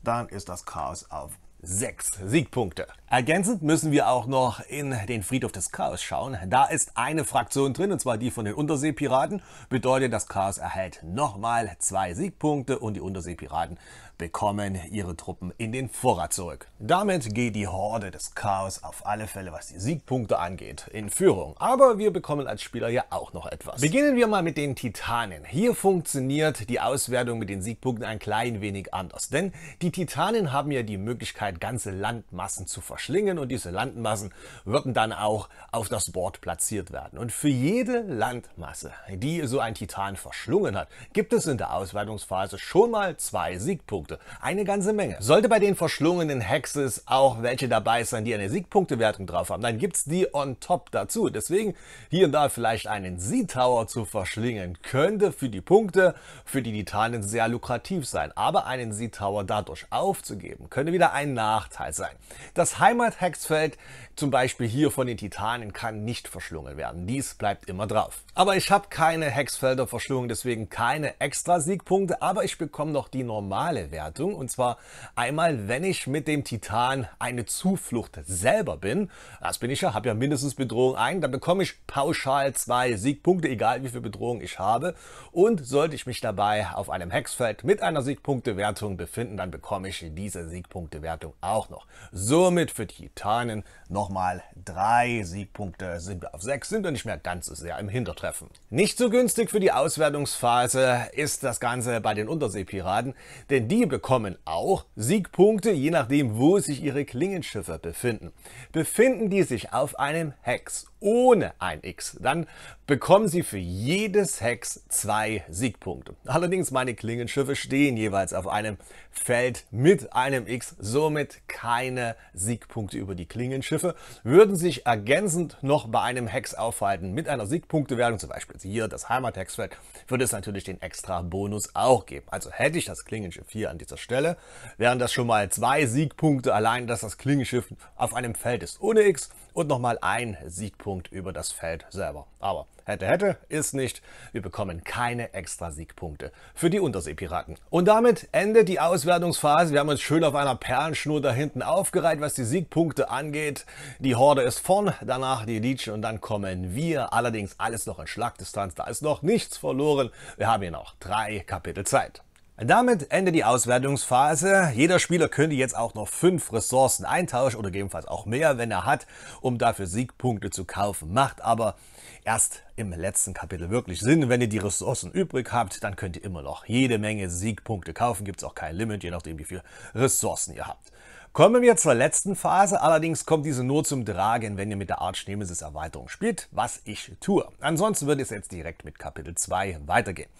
Dann ist das Chaos auf sechs Siegpunkte. Ergänzend müssen wir auch noch in den Friedhof des Chaos schauen. Da ist eine Fraktion drin, und zwar die von den Unterseepiraten. Bedeutet, das Chaos erhält nochmal zwei Siegpunkte und die Unterseepiraten bekommen ihre Truppen in den Vorrat zurück. Damit geht die Horde des Chaos auf alle Fälle, was die Siegpunkte angeht, in Führung. Aber wir bekommen als Spieler ja auch noch etwas. Beginnen wir mal mit den Titanen. Hier funktioniert die Auswertung mit den Siegpunkten ein klein wenig anders, denn die Titanen haben ja die Möglichkeit, ganze Landmassen zu verschlingen und diese Landmassen würden dann auch auf das Board platziert werden. Und für jede Landmasse, die so ein Titan verschlungen hat, gibt es in der Auswertungsphase schon mal zwei Siegpunkte. Siegpunkte. Eine ganze Menge. Sollte bei den verschlungenen Hexes auch welche dabei sein, die eine Siegpunktewertung drauf haben, dann gibt es die on top dazu. Deswegen hier und da vielleicht einen Z-Tower zu verschlingen, könnte für die Punkte, für die Titanen sehr lukrativ sein. Aber einen Z-Tower dadurch aufzugeben, könnte wieder ein Nachteil sein. Das Heimathexfeld zum Beispiel hier von den Titanen, kann nicht verschlungen werden. Dies bleibt immer drauf. Aber ich habe keine Hexfelder verschlungen, deswegen keine extra Siegpunkte, aber ich bekomme noch die normale Wertung Bewertung. Und zwar einmal, wenn ich mit dem Titan eine Zuflucht selber bin. Das bin ich ja, habe ja mindestens Bedrohung ein. Dann bekomme ich pauschal zwei Siegpunkte, egal wie viel Bedrohung ich habe. Und sollte ich mich dabei auf einem Hexfeld mit einer Siegpunktewertung befinden, dann bekomme ich diese Siegpunktewertung auch noch. Somit für Titanen nochmal drei Siegpunkte sind wir auf sechs, sind wir nicht mehr ganz so sehr im Hintertreffen. Nicht so günstig für die Auswertungsphase ist das Ganze bei den Unterseepiraten, denn die bekommen auch Siegpunkte, je nachdem, wo sich ihre Klingenschiffe befinden. Befinden die sich auf einem Hex ohne ein X, dann bekommen Sie für jedes Hex zwei Siegpunkte. Allerdings meine Klingenschiffe stehen jeweils auf einem Feld mit einem X, somit keine Siegpunkte über die Klingenschiffe. Würden sich ergänzend noch bei einem Hex aufhalten mit einer Siegpunktewertung, zum Beispiel hier das Heimathexfeld, würde es natürlich den extra Bonus auch geben. Also hätte ich das Klingenschiff hier an dieser Stelle, wären das schon mal zwei Siegpunkte allein, dass das Klingenschiff auf einem Feld ist ohne X und nochmal ein Siegpunkt über das Feld selber. Aber hätte, hätte, ist nicht. Wir bekommen keine extra Siegpunkte für die Unterseepiraten. Und damit endet die Auswertungsphase. Wir haben uns schön auf einer Perlenschnur da hinten aufgereiht, was die Siegpunkte angeht. Die Horde ist vorn, danach die Legion und dann kommen wir. Allerdings alles noch in Schlagdistanz, da ist noch nichts verloren. Wir haben hier noch drei Kapitel Zeit. Damit endet die Auswertungsphase. Jeder Spieler könnte jetzt auch noch fünf Ressourcen eintauschen oder gegebenenfalls auch mehr, wenn er hat, um dafür Siegpunkte zu kaufen. Macht aber erst im letzten Kapitel wirklich Sinn. Wenn ihr die Ressourcen übrig habt, dann könnt ihr immer noch jede Menge Siegpunkte kaufen. Gibt es auch kein Limit, je nachdem wie viele Ressourcen ihr habt. Kommen wir zur letzten Phase, allerdings kommt diese nur zum Tragen, wenn ihr mit der Arch Nemesis Erweiterung spielt, was ich tue. Ansonsten wird es jetzt direkt mit Kapitel 2 weitergehen.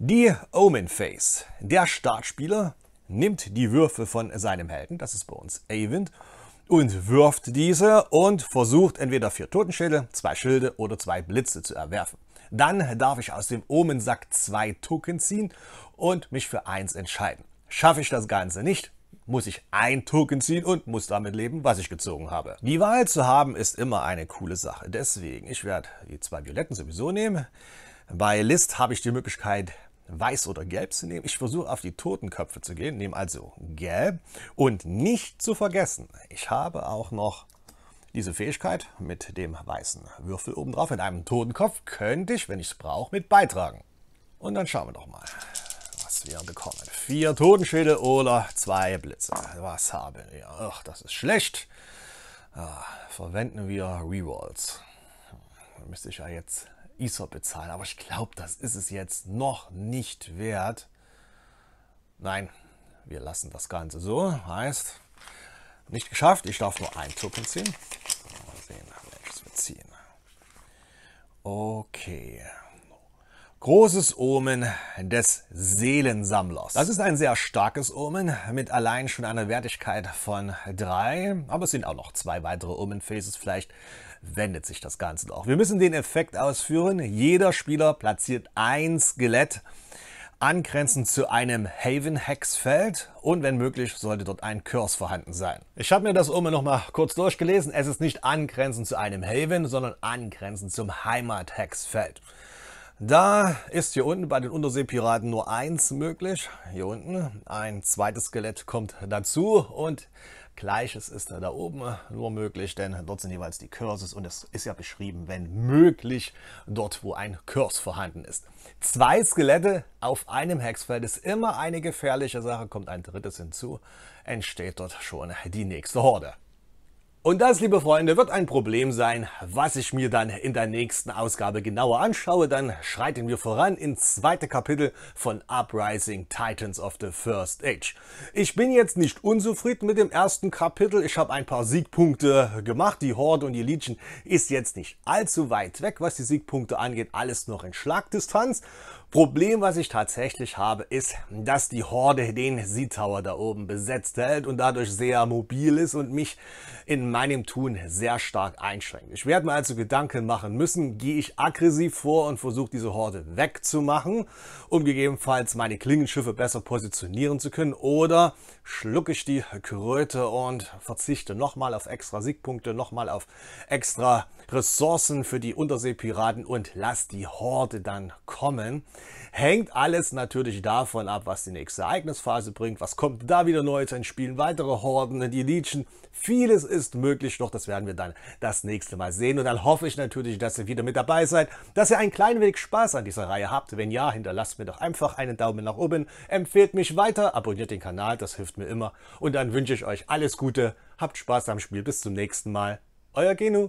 Die Omen Face. Der Startspieler nimmt die Würfe von seinem Helden, das ist bei uns Avent, und wirft diese und versucht entweder vier Totenschädel, zwei Schilde oder zwei Blitze zu erwerfen. Dann darf ich aus dem Omensack zwei Token ziehen und mich für eins entscheiden. Schaffe ich das Ganze nicht, muss ich ein Token ziehen und muss damit leben, was ich gezogen habe. Die Wahl zu haben ist immer eine coole Sache. Deswegen, ich werde die zwei Violetten sowieso nehmen. Bei List habe ich die Möglichkeit, weiß oder gelb zu nehmen. Ich versuche auf die Totenköpfe zu gehen, nehme also gelb. Und nicht zu vergessen, ich habe auch noch diese Fähigkeit mit dem weißen Würfel obendrauf. In einem Totenkopf könnte ich, wenn ich es brauche, mit beitragen. Und dann schauen wir doch mal, was wir bekommen. Vier Totenschädel oder zwei Blitze. Was haben wir? Ach, das ist schlecht. Ah, verwenden wir Rerolls. Müsste ich ja jetzt ESOP bezahlen. Aber ich glaube, das ist es jetzt noch nicht wert. Nein, wir lassen das Ganze so. Heißt, nicht geschafft. Ich darf nur ein Token ziehen. Mal sehen, welches wir ziehen. Okay. Großes Omen des Seelensammlers. Das ist ein sehr starkes Omen mit allein schon einer Wertigkeit von drei, aber es sind auch noch zwei weitere Omen-Phases vielleicht wendet sich das Ganze doch. Wir müssen den Effekt ausführen. Jeder Spieler platziert ein Skelett angrenzend zu einem haven hexfeld und wenn möglich sollte dort ein Curse vorhanden sein. Ich habe mir das oben mal kurz durchgelesen. Es ist nicht angrenzend zu einem Haven, sondern angrenzend zum heimat hexfeld da ist hier unten bei den Unterseepiraten nur eins möglich. Hier unten ein zweites Skelett kommt dazu und gleiches ist da oben nur möglich, denn dort sind jeweils die Curses und es ist ja beschrieben, wenn möglich, dort wo ein Curse vorhanden ist. Zwei Skelette auf einem Hexfeld ist immer eine gefährliche Sache, kommt ein drittes hinzu, entsteht dort schon die nächste Horde. Und das, liebe Freunde, wird ein Problem sein, was ich mir dann in der nächsten Ausgabe genauer anschaue. Dann schreiten wir voran ins zweite Kapitel von Uprising Titans of the First Age. Ich bin jetzt nicht unzufrieden mit dem ersten Kapitel. Ich habe ein paar Siegpunkte gemacht. Die Horde und die Legion ist jetzt nicht allzu weit weg, was die Siegpunkte angeht. Alles noch in Schlagdistanz. Problem, was ich tatsächlich habe, ist, dass die Horde den Sea-Tower da oben besetzt hält und dadurch sehr mobil ist und mich in meinem Tun sehr stark einschränkt. Ich werde mir also Gedanken machen müssen, gehe ich aggressiv vor und versuche diese Horde wegzumachen, um gegebenenfalls meine Klingenschiffe besser positionieren zu können oder schlucke ich die Kröte und verzichte nochmal auf extra Siegpunkte, nochmal auf extra Ressourcen für die Unterseepiraten und lasst die Horde dann kommen. Hängt alles natürlich davon ab, was die nächste Ereignisphase bringt, was kommt da wieder neu zu entspielen, weitere Horden, die Legion. Vieles ist möglich, doch das werden wir dann das nächste Mal sehen. Und dann hoffe ich natürlich, dass ihr wieder mit dabei seid, dass ihr ein klein wenig Spaß an dieser Reihe habt. Wenn ja, hinterlasst mir doch einfach einen Daumen nach oben, empfehlt mich weiter, abonniert den Kanal, das hilft mir immer. Und dann wünsche ich euch alles Gute, habt Spaß am Spiel, bis zum nächsten Mal. Euer Genu.